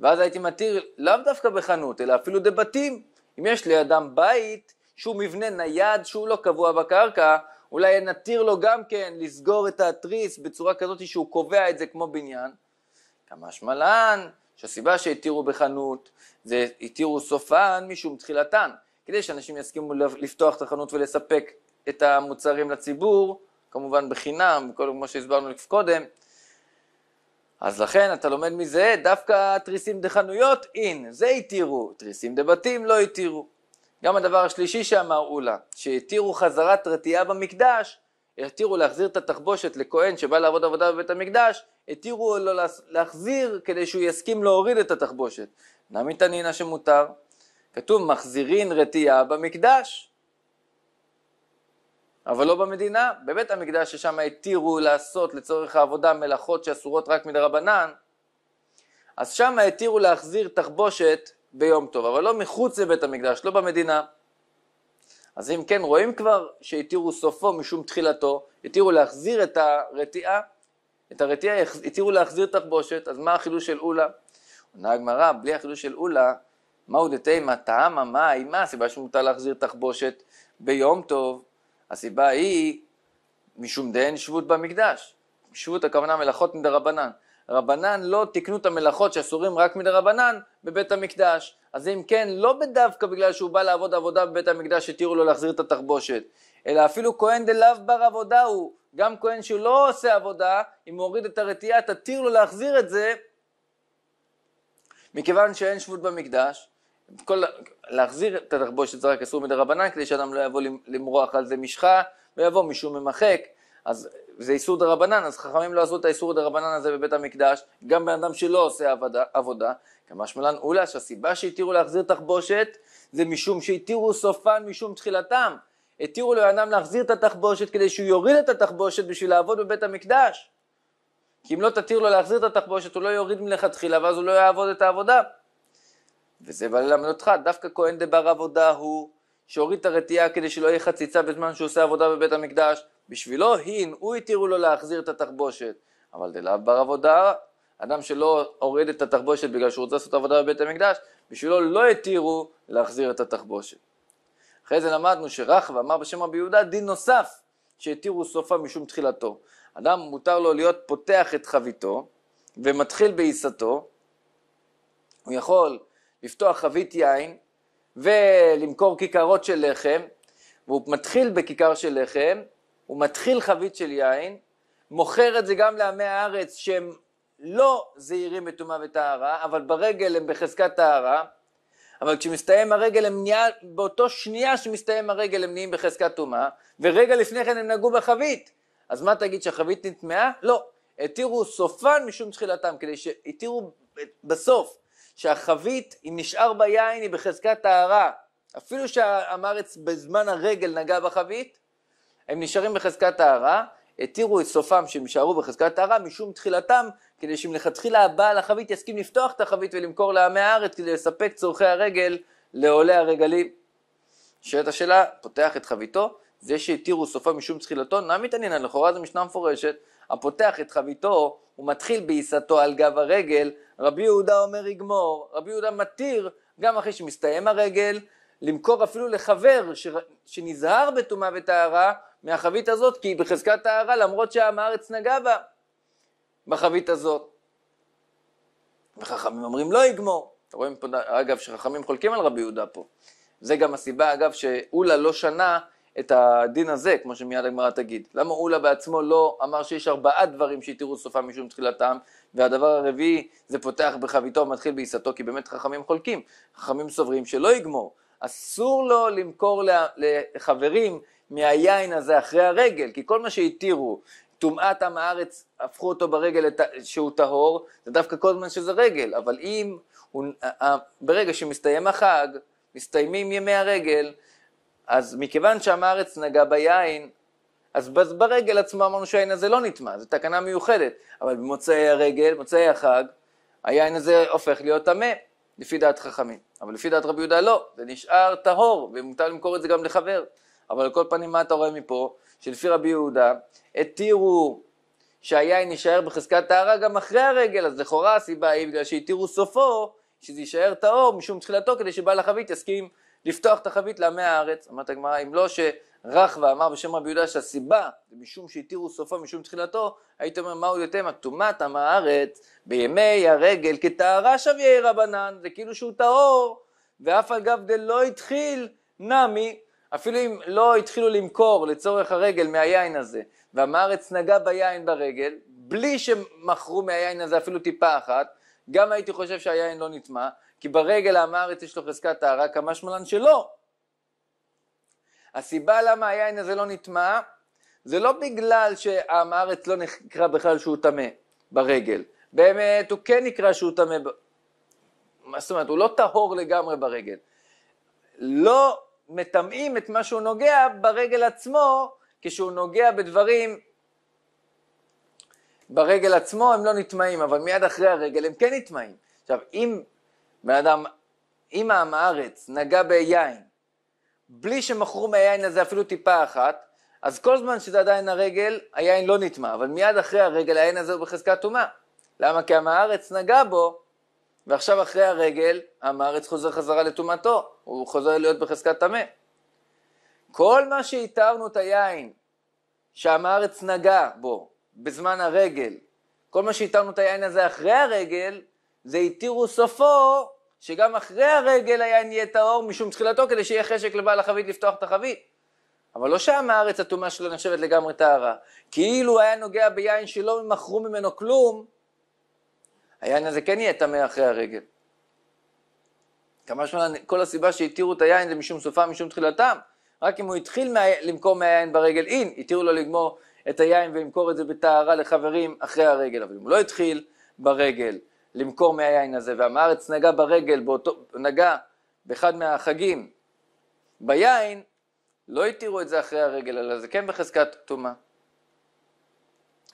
ואז הייתי מתיר לאו דווקא בחנות, אלא אפילו בבתים. אם יש לידם בית שהוא מבנה נייד שהוא לא קבוע בקרקע, אולי נתיר לו גם כן לסגור את התריס בצורה כזאת שהוא קובע את זה כמו בניין. כמשמע לן, שהסיבה שהתירו בחנות זה התירו סופן משום תחילתן. כדי שאנשים יסכימו לפתוח את החנות ולספק את המוצרים לציבור, כמובן בחינם, כל כמו שהסברנו קודם. אז לכן אתה לומד מזה, דווקא תריסים דה חנויות, אין, זה התירו, תריסים דה בתים לא התירו. גם הדבר השלישי שאמר אולה, שהתירו חזרת רתיעה במקדש, התירו להחזיר את התחבושת לכהן שבא לעבוד עבודה בבית המקדש, התירו לו להחזיר כדי שהוא יסכים להוריד את התחבושת. נמי תנינה שמותר, כתוב מחזירין רתיעה במקדש, אבל לא במדינה, בבית המקדש ששם התירו לעשות לצורך העבודה מלאכות שאסורות רק מדרבנן, אז שם התירו להחזיר תחבושת ביום טוב, אבל לא מחוץ לבית המקדש, לא במדינה. אז אם כן רואים כבר שהתירו סופו משום תחילתו, התירו להחזיר את הרתיעה, את הרתיעה התירו להחזיר תחבושת, אז מה החידוש של אולה? עונה הגמרא, בלי החידוש של אולה, מהו דתימה, טעמה, מה, אימה, הסיבה שמותר להחזיר תחבושת ביום טוב, הסיבה היא משום דהן שבות במקדש. שבות הכוונה מלאכות מדרבנן. רבנן לא תיקנו את המלאכות שאסורים רק מדרבנן בבית המקדש. אז אם כן, לא בדווקא בגלל שהוא בא לעבוד עבודה בבית המקדש התירו לו להחזיר את התחבושת, אלא אפילו כהן דלאו בר עבודה הוא, גם כהן שהוא לא עושה עבודה, אם הוא הוריד את הרתיעה תתיר לו להחזיר את זה, מכיוון שאין שבות במקדש, כל, להחזיר את התחבושת זה רק אסור רבנן כדי שאדם לא יבוא למרוח על זה משחה, ויבוא משום ממחק, אז זה איסור דה רבנן אז חכמים לא עשו את האיסור דה רבנן הזה בבית המקדש, גם בן אדם שלא עושה עבודה, עבודה כמשמלן אולה, שהסיבה שהתירו להחזיר תחבושת, זה משום שהתירו סופן משום תחילתם. התירו לאדם להחזיר את התחבושת כדי שהוא יוריד את התחבושת בשביל לעבוד בבית המקדש. כי אם לא תתיר לו להחזיר את התחבושת, הוא לא יוריד מלכתחילה, ואז הוא לא יעבוד את העבודה. וזה בא ללמד אותך, דווקא כהן דבר עבודה הוא שהוריד את הרתיעה כדי שלא יהיה חציצה בזמן שהוא עושה עבודה בבית המקדש, בשבילו הין, הוא התירו לו להחזיר את התחבושת, אבל דלאו בר עבודה, אדם שלא הוריד את התחבושת בגלל שהוא רוצה לעשות עבודה בבית המקדש, בשבילו לא התירו להחזיר את התחבושת. אחרי זה למדנו שרחבה אמר בשם רבי יהודה דין נוסף שהתירו סופה משום תחילתו. אדם מותר לו להיות פותח את חביתו ומתחיל בעיסתו, הוא יכול לפתוח חבית יין ולמכור כיכרות של לחם, והוא מתחיל בכיכר של לחם, הוא מתחיל חבית של יין, מוכר את זה גם לעמי הארץ שהם לא זהירים בטומאה וטהרה, אבל ברגל הם בחזקת טהרה, אבל כשמסתיים הרגל הם נהיה, באותו שנייה שמסתיים הרגל הם נהיים בחזקת טומאה, ורגע לפני כן הם נגעו בחבית. אז מה תגיד שהחבית נטמעה? לא, התירו סופן משום תחילתם, כדי שהתירו בסוף, שהחבית, אם נשאר ביין, היא בחזקת טהרה. אפילו שהמרץ בזמן הרגל נגע בחבית, הם נשארים בחזקת טהרה, התירו את סופם שהם יישארו בחזקת טהרה משום תחילתם, כדי שמלכתחילה הבעל החבית יסכים לפתוח את החבית ולמכור לעמי הארץ כדי לספק צורכי הרגל לעולי הרגלים. שאלת השאלה, פותח את חביתו, זה שהתירו סופה משום תחילתו, נא מתעניין, לכאורה זו משנה מפורשת, הפותח את חביתו ומתחיל בעיסתו על גב הרגל, רבי יהודה אומר יגמור, רבי יהודה מתיר גם אחרי שמסתיים הרגל, למכור אפילו לחבר ש... שנזהר בטומאה וטהרה מהחבית הזאת, כי היא בחזקת טהרה למרות שהעם הארץ נגע בה, בחבית הזאת. וחכמים אומרים לא יגמור. אתם רואים פה, אגב, שחכמים חולקים על רבי יהודה פה. זה גם הסיבה, אגב, שאולה לא שנה את הדין הזה, כמו שמיד הגמרא תגיד. למה אולה בעצמו לא אמר שיש ארבעה דברים שהתירו סופם משום תחילתם, והדבר הרביעי זה פותח בחביתו ומתחיל בעיסתו, כי באמת חכמים חולקים, חכמים סוברים שלא יגמור. אסור לו למכור לחברים מהיין הזה אחרי הרגל, כי כל מה שהתירו, טומאת עם הארץ, הפכו אותו ברגל שהוא טהור, זה דווקא כל זמן שזה רגל, אבל אם, הוא... ברגע שמסתיים החג, מסתיימים ימי הרגל, אז מכיוון שהמארץ נגע ביין, אז ברגל עצמו אמרנו שהיין הזה לא נטמע, זו תקנה מיוחדת, אבל במוצאי הרגל, במוצאי החג, היין הזה הופך להיות טמא, לפי דעת חכמים. אבל לפי דעת רבי יהודה לא, זה נשאר טהור, ומותר למכור את זה גם לחבר. אבל על כל פנים, מה אתה רואה מפה? שלפי רבי יהודה, התירו שהיין יישאר בחזקת טהרה גם אחרי הרגל, אז לכאורה הסיבה היא בגלל שהתירו סופו, שזה יישאר טהור משום תחילתו, כדי שבעל החבית יסכים לפתוח את החבית לעמי הארץ. אומרת הגמרא, אם לא שרחבה אמר בשם רבי יהודה שהסיבה, זה משום שהתירו סופו משום תחילתו, היית אומר מהו יותר מטומאת עם הארץ בימי הרגל כטהרה שוויה רבנן, זה כאילו שהוא טהור, ואף על גב דלא התחיל נמי, אפילו אם לא התחילו למכור לצורך הרגל מהיין הזה, ועם הארץ נגע ביין ברגל, בלי שמכרו מהיין הזה אפילו טיפה אחת, גם הייתי חושב שהיין לא נטמע, כי ברגל העם הארץ יש לו חזקת טהרה, כמה שמלן שלא. הסיבה למה היין הזה לא נטמע, זה לא בגלל שהעם הארץ לא נקרא בכלל שהוא טמא ברגל. באמת הוא כן נקרא שהוא טמא, מה זאת אומרת, הוא לא טהור לגמרי ברגל. לא מטמאים את מה שהוא נוגע ברגל עצמו, כשהוא נוגע בדברים ברגל עצמו הם לא נטמעים, אבל מיד אחרי הרגל הם כן נטמעים. עכשיו, אם בן אדם, אם עם הארץ נגע ביין, בלי שמכרו מהיין הזה אפילו טיפה אחת, אז כל זמן שזה עדיין הרגל, היין לא נטמע, אבל מיד אחרי הרגל היין הזה הוא בחזקת טומאה. למה? כי עם הארץ נגע בו, ועכשיו אחרי הרגל, עם הארץ חוזר חזרה לטומאתו, הוא חוזר להיות בחזקת טמא. כל מה שהתרנו את היין, שעם הארץ נגע בו, בזמן הרגל, כל מה שהתרנו את היין הזה אחרי הרגל, זה התירו סופו שגם אחרי הרגל היה נהיה טהור משום תחילתו כדי שיהיה חשק לבעל החבית לפתוח את החבית. אבל לא שם הארץ הטומאה שלו נחשבת לגמרי טהרה. כאילו היה נוגע ביין שלא מכרו ממנו כלום, היין הזה כן יהיה טמא אחרי הרגל. כמה שמונה, כל הסיבה שהתירו את היין זה משום סופם, משום תחילתם. רק אם הוא התחיל מה... למכור מהיין ברגל אין, התירו לו לגמור את היין ולמכור את זה בטהרה לחברים אחרי הרגל. אבל אם הוא לא התחיל ברגל למכור מהיין הזה, והמארץ נגע ברגל, באותו, נגע באחד מהחגים ביין, לא התירו את זה אחרי הרגל, אלא זה כן בחזקת טומאה.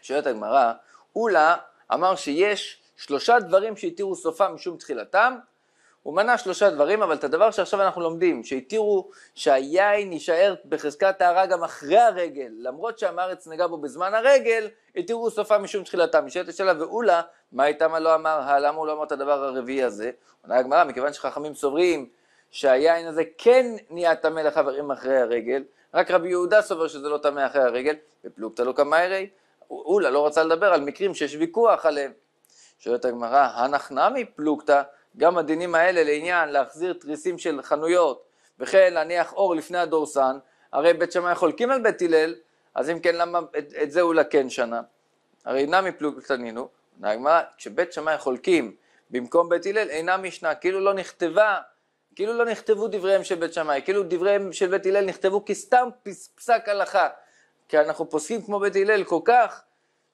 שואלת הגמרא, אולה אמר שיש שלושה דברים שהתירו סופם משום תחילתם, הוא מנה שלושה דברים, אבל את הדבר שעכשיו אנחנו לומדים, שהתירו שהיין יישאר בחזקת טהרה גם אחרי הרגל, למרות שהמארץ נגע בו בזמן הרגל, התירו סופה משום תחילתה. משאלת השאלה, ואולה, מה איתה מה לא אמר, למה הוא לא אמר את הדבר הרביעי הזה? עונה הגמרא, מכיוון שחכמים סוברים שהיין הזה כן נהיה טמא לחברים אחרי הרגל, רק רבי יהודה סובר שזה לא טמא אחרי הרגל, ופלוגתא לא קמיירי, אולה לא רצה לדבר על מקרים שיש ויכוח עליהם. שואלת הגמרא, הנח נמי פלוגתא גם הדינים האלה לעניין להחזיר תריסים של חנויות וכן להניח אור לפני הדורסן, הרי בית שמאי חולקים על בית הלל, אז אם כן למה את, את זה הוא לקן שנה? הרי נמי תנינו, נגמרא, כשבית שמאי חולקים במקום בית הלל אינה משנה, כאילו לא נכתבה, כאילו לא נכתבו דבריהם של בית שמאי, כאילו דבריהם של בית הלל נכתבו כסתם פסק הלכה, כי אנחנו פוסקים כמו בית הלל כל כך,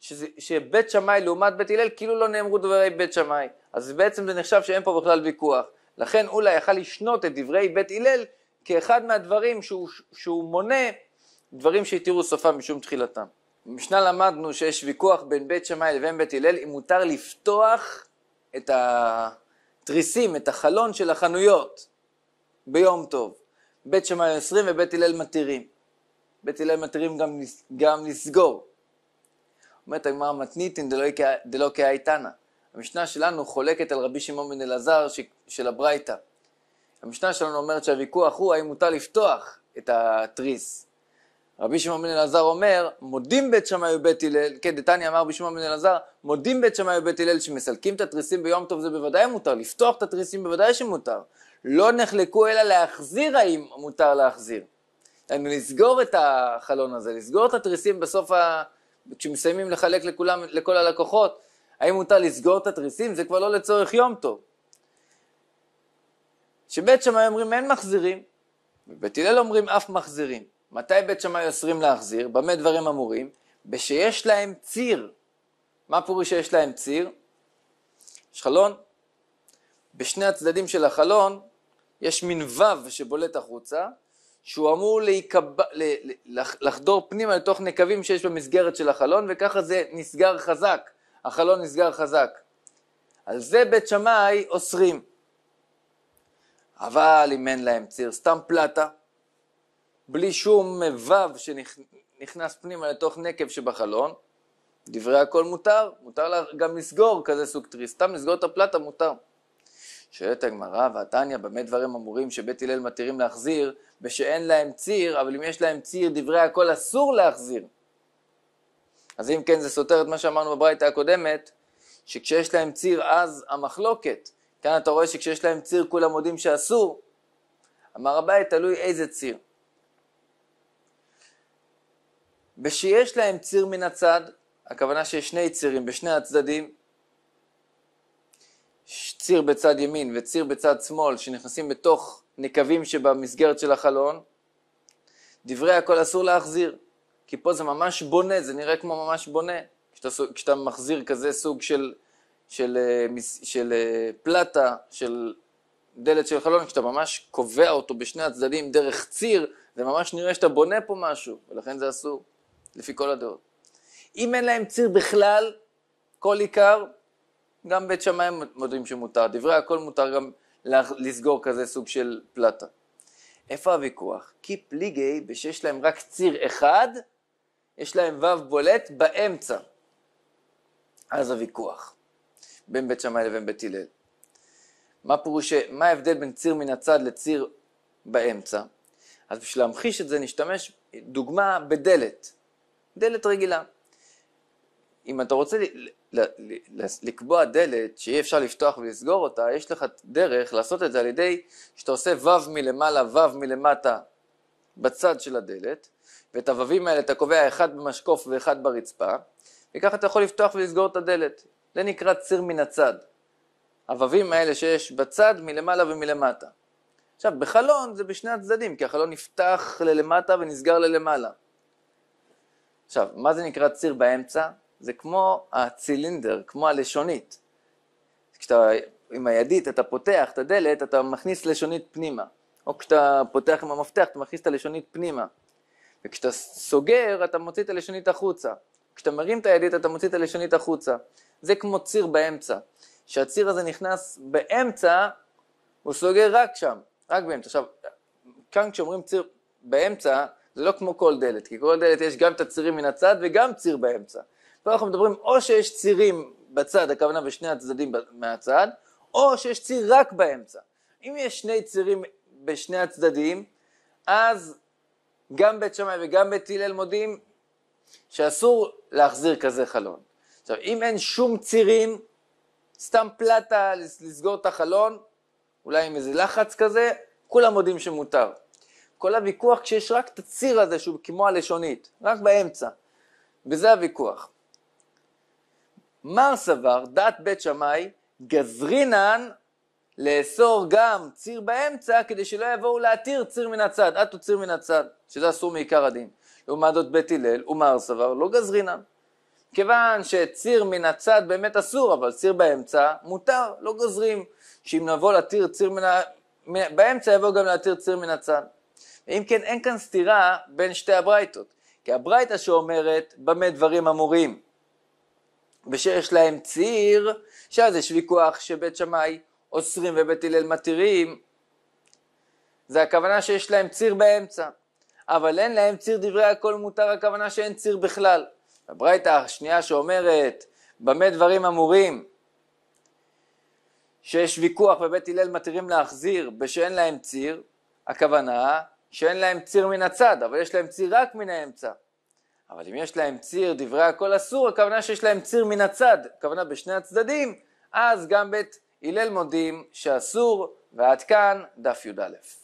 שזה, שבית שמאי לעומת בית הלל כאילו לא נאמרו דברי בית שמאי. אז בעצם זה נחשב שאין פה בכלל ויכוח. לכן אולי יכל לשנות את דברי בית הלל כאחד מהדברים שהוא, שהוא מונה דברים שהתירו סופם משום תחילתם. במשנה למדנו שיש ויכוח בין בית שמאי לבין בית הלל אם מותר לפתוח את התריסים, את החלון של החנויות ביום טוב. בית שמאי אוסרים ובית הלל מתירים. בית הלל מתירים גם, גם לסגור. אומרת הגמרא מתניתין דלא כהאיתנה. המשנה שלנו חולקת על רבי שמעון בן אלעזר של הברייתא. המשנה שלנו אומרת שהוויכוח הוא האם מותר לפתוח את התריס. רבי שמעון בן אלעזר אומר, מודים בית שמאי ובית הלל, כן, דתניה אמר רבי שמעון בן אלעזר, מודים בית שמאי ובית הלל שמסלקים את התריסים ביום טוב זה בוודאי מותר, לפתוח את התריסים בוודאי שמותר. לא נחלקו אלא להחזיר האם מותר להחזיר. אני לסגור את החלון הזה, לסגור את התריסים בסוף, ה... כשמסיימים לחלק לכולם, לכל הלקוחות, האם מותר לסגור את התריסים? זה כבר לא לצורך יום טוב. שבית שמאי אומרים אין מחזירים, ובית הלל אומרים אף מחזירים. מתי בית שמאי אוסרים להחזיר? במה דברים אמורים? בשיש להם ציר. מה פורי שיש להם ציר? יש חלון, בשני הצדדים של החלון יש מין וו שבולט החוצה, שהוא אמור להיקבע, לחדור פנימה לתוך נקבים שיש במסגרת של החלון, וככה זה נסגר חזק. החלון נסגר חזק. על זה בית שמאי אוסרים. אבל אם אין להם ציר, סתם פלטה, בלי שום וו שנכנס פנימה לתוך נקב שבחלון, דברי הכל מותר, מותר גם לסגור כזה סוג טרי, סתם לסגור את הפלטה מותר. שואלת הגמרא והתניא, במה דברים אמורים שבית הלל מתירים להחזיר, בשאין להם ציר, אבל אם יש להם ציר, דברי הכל אסור להחזיר. אז אם כן זה סותר את מה שאמרנו בברייתא הקודמת, שכשיש להם ציר אז המחלוקת. כאן אתה רואה שכשיש להם ציר כולם מודים שאסור. אמר הבית תלוי איזה ציר. ושיש להם ציר מן הצד, הכוונה שיש שני צירים בשני הצדדים, ציר בצד ימין וציר בצד שמאל שנכנסים בתוך נקבים שבמסגרת של החלון, דברי הכל אסור להחזיר. כי פה זה ממש בונה, זה נראה כמו ממש בונה, כשאתה, כשאתה מחזיר כזה סוג של, של, אה, של, של אה, פלטה, של דלת של חלון, כשאתה ממש קובע אותו בשני הצדדים דרך ציר, זה ממש נראה שאתה בונה פה משהו, ולכן זה אסור, לפי כל הדעות. אם אין להם ציר בכלל, כל עיקר, גם בית שמאים מודים שמותר, דברי הכל מותר גם לסגור כזה סוג של פלטה. איפה הוויכוח? כי פליגי, בשיש להם רק ציר אחד, יש להם ו' בולט באמצע. אז הוויכוח בין בית שמאי לבין בית הלל. מה פירושי, מה ההבדל בין ציר מן הצד לציר באמצע? אז בשביל להמחיש את זה נשתמש דוגמה בדלת, דלת רגילה. אם אתה רוצה ל, ל, ל, ל, לקבוע דלת שאי אפשר לפתוח ולסגור אותה, יש לך דרך לעשות את זה על ידי שאתה עושה ו' מלמעלה, ו' מלמטה בצד של הדלת, ואת הווים האלה אתה קובע אחד במשקוף ואחד ברצפה, וככה אתה יכול לפתוח ולסגור את הדלת. זה נקרא ציר מן הצד. הווים האלה שיש בצד מלמעלה ומלמטה. עכשיו, בחלון זה בשני הצדדים, כי החלון נפתח ללמטה ונסגר ללמעלה. עכשיו, מה זה נקרא ציר באמצע? זה כמו הצילינדר, כמו הלשונית. כשאתה עם הידית, אתה פותח את הדלת, אתה מכניס לשונית פנימה. או כשאתה פותח עם המפתח, אתה מכניס את הלשונית פנימה. וכשאתה סוגר, אתה מוציא את הלשונית החוצה. כשאתה מרים את הידית, אתה מוציא את הלשונית החוצה. זה כמו ציר באמצע. כשהציר הזה נכנס באמצע, הוא סוגר רק שם, רק באמצע. עכשיו, כאן כשאומרים ציר באמצע, זה לא כמו כל דלת, כי כל דלת יש גם את הצירים מן הצד וגם ציר באמצע. פה אנחנו מדברים או שיש צירים בצד, הכוונה בשני הצדדים מהצד, או שיש ציר רק באמצע. אם יש שני צירים בשני הצדדים, אז גם בית שמאי וגם בית הלל מודים שאסור להחזיר כזה חלון. עכשיו, אם אין שום צירים, סתם פלטה לסגור את החלון, אולי עם איזה לחץ כזה, כולם מודים שמותר. כל הוויכוח כשיש רק את הציר הזה שהוא כמו הלשונית, רק באמצע. וזה הוויכוח. מר סבר, דעת בית שמאי, גזרינן לאסור גם ציר באמצע כדי שלא יבואו להתיר ציר מן הצד, עטו ציר מן הצד, שזה אסור מעיקר הדין. לעומת זאת בית הלל ומהר סבר לא גזרינן. כיוון שציר מן הצד באמת אסור, אבל ציר באמצע מותר, לא גוזרים, שאם נבוא להתיר ציר מן ה... באמצע יבוא גם להתיר ציר מן הצד. אם כן, אין כאן סתירה בין שתי הברייתות, כי הברייתה שאומרת במה דברים אמורים, ושיש להם ציר, שאז יש ויכוח שבית שמאי אוסרים ובית הלל מתירים, זה הכוונה שיש להם ציר באמצע. אבל אין להם ציר דברי הכל מותר, הכוונה שאין ציר בכלל. הברייתא השנייה שאומרת, במה דברים אמורים? שיש ויכוח בבית הלל מתירים להחזיר בשאין להם ציר, הכוונה שאין להם ציר מן הצד, אבל יש להם ציר רק מן האמצע. אבל אם יש להם ציר דברי הכל אסור, הכוונה שיש להם ציר מן הצד, הכוונה בשני הצדדים, אז גם בית הלל מודים שאסור, ועד כאן דף י"א.